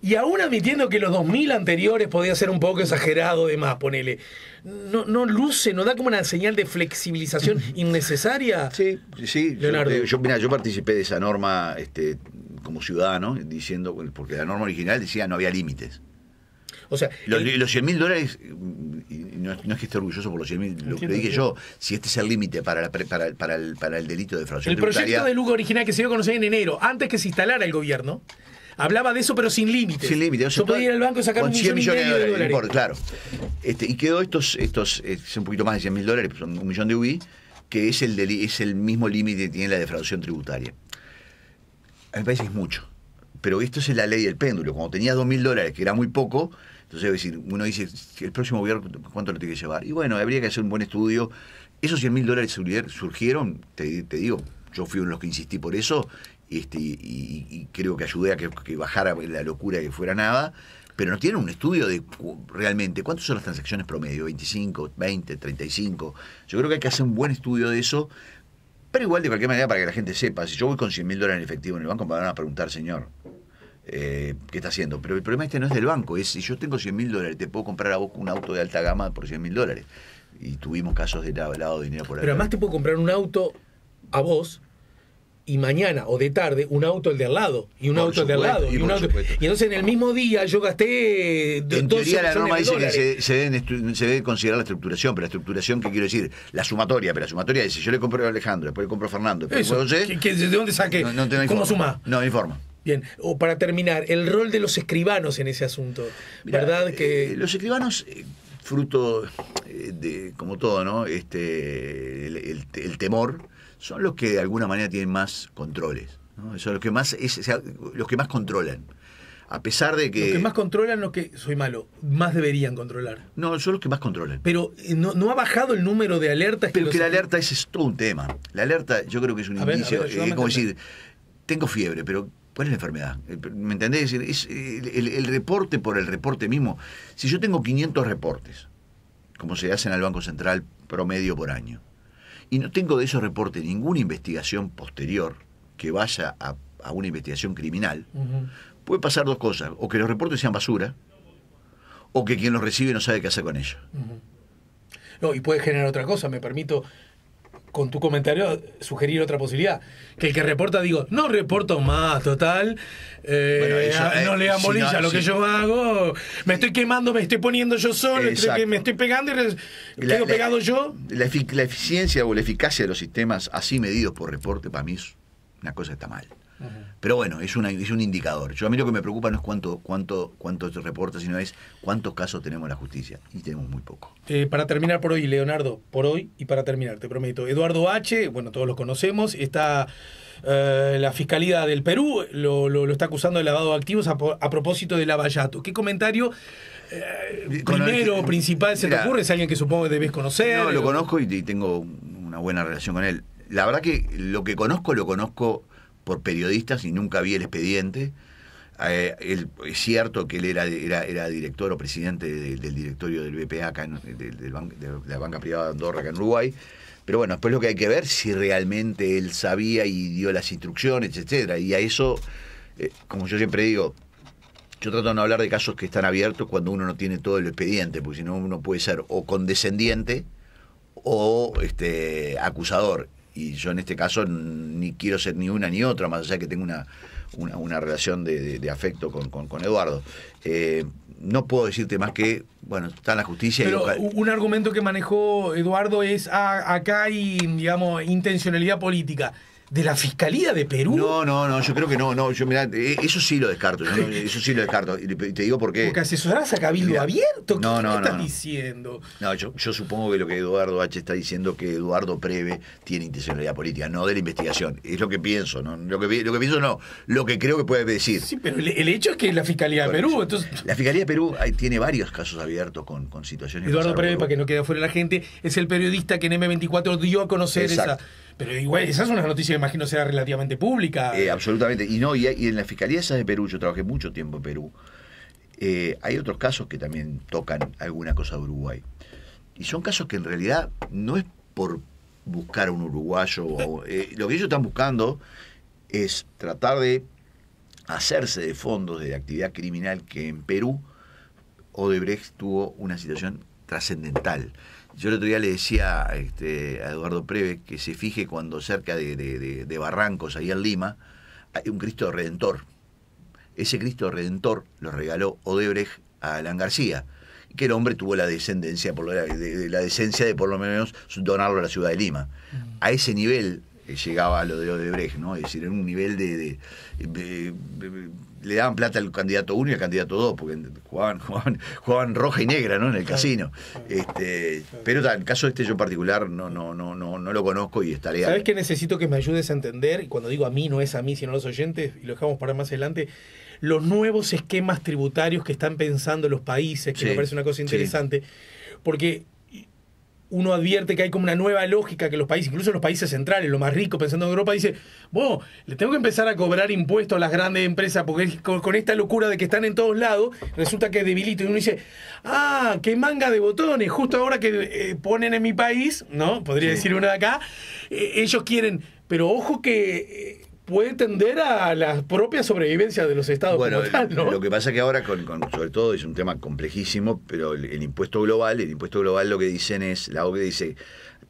y aún admitiendo que los 2000 anteriores podía ser un poco exagerado de más, ponele. No, luce, no da como una señal de flexibilización innecesaria. Sí, sí. Leonardo. Eh, yo, yo yo participé de esa norma este, como ciudadano diciendo, porque la norma original decía no había límites. O sea, los, 100.000 mil dólares, mm, no, es que esté orgulloso por los 100 mil, lo que dije yo, si este es el límite para, para, el, delito de defraudación El proyecto de Lugo original que se dio a conocer en enero, antes que se instalara el gobierno, hablaba de eso, pero sin límites. Sin límites. yo podía ir al banco y sacar un millón millones de dólares. claro. Este, y quedó estos, estos, es eh, un poquito más de 100 mil dólares, un millón de UI, que es el, es el mismo límite que tiene la defraudación tributaria a mí es mucho. Pero esto es la ley del péndulo. Cuando tenía dos mil dólares, que era muy poco, entonces decir, uno dice, el próximo gobierno, ¿cuánto lo tiene que llevar? Y bueno, habría que hacer un buen estudio. Esos 100 mil dólares surgieron, te, digo, yo fui uno de los que insistí por eso, este, y, creo que ayudé a que, bajara la locura que fuera nada, pero no tienen un estudio de realmente cuántas son las transacciones promedio, 25, 20, 35. Yo creo que hay que hacer un buen estudio de eso pero igual, de cualquier manera, para que la gente sepa, si yo voy con 100 mil dólares en efectivo en el banco, me van a preguntar, señor, eh, ¿qué está haciendo? Pero el problema este no es del banco, es si yo tengo 100 mil dólares, te puedo comprar a vos un auto de alta gama por 100 mil dólares. Y tuvimos casos de lavado de dinero por ahí. Pero además te puedo comprar un auto a vos y mañana o de tarde un auto el de al lado y un auto el de al lado y, entonces en el mismo día yo gasté en teoría la norma dice que se, debe considerar la estructuración pero la estructuración qué quiero decir la sumatoria pero la sumatoria dice yo le compro a Alejandro después le compro a Fernando de dónde saqué cómo suma no hay forma Bien, o para terminar, el rol de los escribanos en ese asunto, ¿verdad? Eh, que... los escribanos, eh, fruto eh, de, como todo, ¿no? Este, el temor, son los que de alguna manera tienen más controles. Son los que más, los que más controlan. A pesar de que. Los que más controlan, los que. Soy malo. Más deberían controlar. No, son los que más controlan. Pero eh, no, ha bajado el número de alertas. Pero que, la alerta es, todo un tema. La alerta, yo creo que es un indicio. Es eh, como decir, tengo fiebre, pero ¿Cuál es la enfermedad? Eh, ¿Me entendés? Es el, el, reporte por el reporte mismo. Si yo tengo 500 reportes, como se hacen al Banco Central promedio por año, y no tengo de esos reportes ninguna investigación posterior que vaya a, una investigación criminal. Puede pasar dos cosas, o que los reportes sean basura, o que quien los recibe no sabe qué hacer con ellos. No, y puede generar otra cosa, me permito con tu comentario sugerir otra posibilidad. Que el que reporta, digo, no reporto más, total. Eh, no eh, le dan lo que yo hago. Me estoy quemando, me estoy poniendo yo solo, me estoy pegando y quedo pegado yo. La, la eficiencia o la eficacia de los sistemas así medidos por reporte, para mí es una cosa que está mal. Pero bueno, es, una, es un indicador. Yo, a mí lo que me preocupa no es cuánto, cuánto, cuánto reporta, sino es cuántos casos tenemos en la justicia. Y tenemos muy poco. Eh, para terminar por hoy, Leonardo, por hoy y para terminar, te prometo. Eduardo H., bueno, todos los conocemos, está... Eh, la Fiscalía del Perú lo, está acusando de lavado de activos a, propósito de Lavallato. ¿Qué comentario eh, primero, principal, se te ocurre? Es alguien que supongo que debes conocer. No, lo conozco y tengo una buena relación con él. La verdad que lo que conozco, lo conozco por periodistas y nunca vi el expediente. Eh, es cierto que él era, director o presidente del directorio del BPA acá de, la banca privada de Andorra acá en Uruguay. Pero bueno, después lo que hay que ver si realmente él sabía y dio las instrucciones, etcétera. Y a eso, eh, como yo siempre digo, yo trato de no hablar de casos que están abiertos cuando uno no tiene todo el expediente, porque si no uno puede ser o condescendiente o este acusador y yo en este caso ni quiero ser ni una ni otra, más allá que tengo una, una, relación de, afecto con, Eduardo. Eh, no puedo decirte más que, bueno, está en la justicia. Pero un argumento que manejó Eduardo es, ah, acá hay, digamos, intencionalidad política de la Fiscalía de Perú. No, no, no, yo creo que no, no, yo mira eh, eso sí lo descarto, eso sí lo descarto, y te digo por qué. Porque asesorás a Cabildo Abierto, ¿qué, no, no, estás diciendo? No, yo, supongo que lo que Eduardo H. está diciendo que Eduardo Preve tiene intencionalidad política, no de la investigación, es lo que pienso, no, lo que, lo que pienso no, lo que creo que puede decir. Sí, pero el, hecho es que la Fiscalía de Perú, entonces... La Fiscalía de Perú tiene varios casos abiertos con, con situaciones... Eduardo Preve, para que no quede fuera la gente, es el periodista que en M24 dio a conocer esa pero igual, esas es una noticias que imagino sea relativamente pública. Eh, absolutamente. Y no, y, en la Fiscalía de Perú, yo trabajé mucho tiempo en Perú. Eh, hay otros casos que también tocan alguna cosa de Uruguay. Y son casos que en realidad no es por buscar a un uruguayo. Eh, lo que ellos están buscando es tratar de hacerse de fondos de actividad criminal que en Perú Odebrecht tuvo una situación trascendental. Yo el otro día le decía este, a Eduardo Preve que se fije cuando cerca de, Barrancos, ahí en Lima, hay un Cristo Redentor. Ese Cristo Redentor lo regaló Odebrecht a Alan García que el hombre tuvo la descendencia, por de, la decencia de por lo menos donarlo a la ciudad de Lima. Mm. A ese nivel eh, llegaba lo de Odebrecht, ¿no? Es decir, en un nivel de le daban plata al candidato 1 y al candidato 2, porque jugaban, roja y negra, ¿no? En el casino. Este, pero el caso este yo en particular no, no, no, no, no lo conozco y estaría... ¿Sabes qué necesito que me ayudes a entender? Y cuando digo a mí, no es a mí, sino a los oyentes, y lo dejamos para más adelante los nuevos esquemas tributarios que están pensando los países, que me parece una cosa interesante, porque uno advierte que hay como una nueva lógica que los países, incluso los países centrales, los más ricos, pensando en Europa, dice, bueno, le tengo que empezar a cobrar impuestos a las grandes empresas porque con, esta locura de que están en todos lados, resulta que debilito. Y uno dice, ah, qué manga de botones, justo ahora que eh, ponen en mi país, ¿no? Podría decir uno de acá, e-, ellos quieren, pero ojo que eh, puede tender a la propia sobrevivencia de los estados. Bueno, lo que pasa que ahora, sobre todo, es un tema complejísimo, pero el, impuesto global, el impuesto global lo que dicen es, la OCDE dice,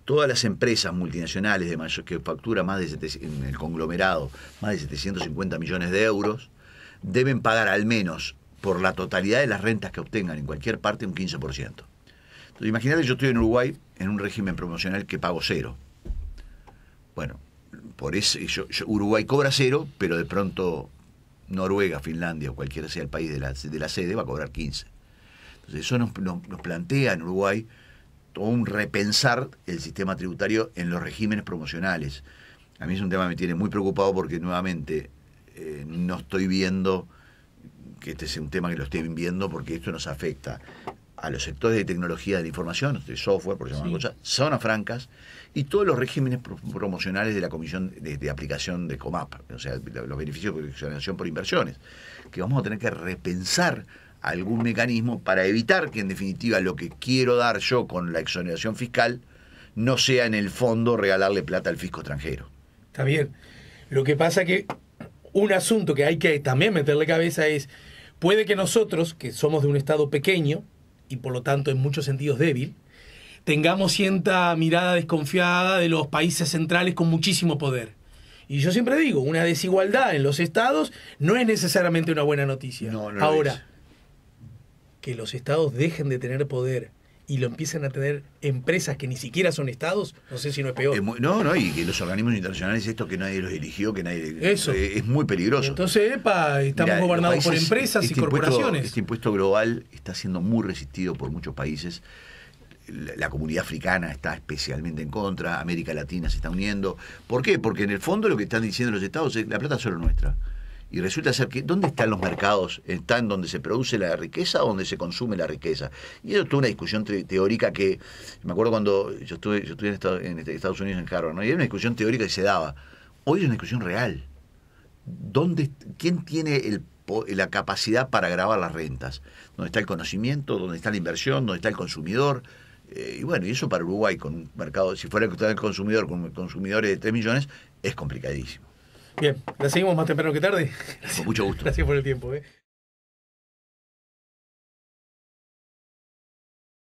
todas las empresas multinacionales de mayor, que facturan más de en el conglomerado más de 750 millones de euros, deben pagar al menos por la totalidad de las rentas que obtengan en cualquier parte un 15%. Entonces, imagínate, yo estoy en Uruguay en un régimen promocional que pago cero. Bueno, por eso, Uruguay cobra cero, pero de pronto Noruega, Finlandia o cualquiera sea el país de la, sede va a cobrar 15. Entonces eso nos, plantea en Uruguay todo un repensar el sistema tributario en los regímenes promocionales. A mí es un tema que me tiene muy preocupado porque nuevamente eh, no estoy viendo que este sea un tema que lo estén viendo porque esto nos afecta a los sectores de tecnología de la información, de software, por llamarlo cosas, zonas francas, y todos los regímenes promocionales de la Comisión de, Aplicación de COMAP, o sea, los beneficios de exoneración por inversiones, que vamos a tener que repensar algún mecanismo para evitar que en definitiva lo que quiero dar yo con la exoneración fiscal no sea en el fondo regalarle plata al fisco extranjero. Está bien. Lo que pasa que un asunto que hay que también meterle cabeza es, puede que nosotros, que somos de un Estado pequeño, y por lo tanto en muchos sentidos débil, tengamos cierta mirada desconfiada de los países centrales con muchísimo poder. Y yo siempre digo, una desigualdad en los estados no es necesariamente una buena noticia. Ahora, que los estados dejen de tener poder y lo empiezan a tener empresas que ni siquiera son estados, no sé si no es peor. no, no, y que los organismos internacionales, esto que nadie los eligió, que nadie. Eso. Eh, es, muy peligroso. Entonces, epa, estamos gobernados por empresas y este corporaciones. este impuesto global está siendo muy resistido por muchos países. La, comunidad africana está especialmente en contra, América Latina se está uniendo. ¿Por qué? Porque en el fondo lo que están diciendo los estados es la plata es solo nuestra y resulta ser que, ¿dónde están los mercados? ¿Están donde se produce la riqueza o donde se consume la riqueza? Y eso toda una discusión teórica que, me acuerdo cuando yo estuve, yo en, este, Estados, Unidos, en Harvard, ¿no? y era una discusión teórica que se daba. Hoy es una discusión real. ¿Dónde, ¿Quién tiene la capacidad para grabar las rentas, ¿Dónde está el conocimiento, ¿Dónde está la inversión, ¿Dónde está el consumidor. Eh, y bueno, y eso para Uruguay, con un mercado, si fuera el consumidor, con consumidores de 3 millones, es complicadísimo. Bien, la seguimos más temprano que tarde. Con mucho gusto. Gracias por el tiempo. ¿eh?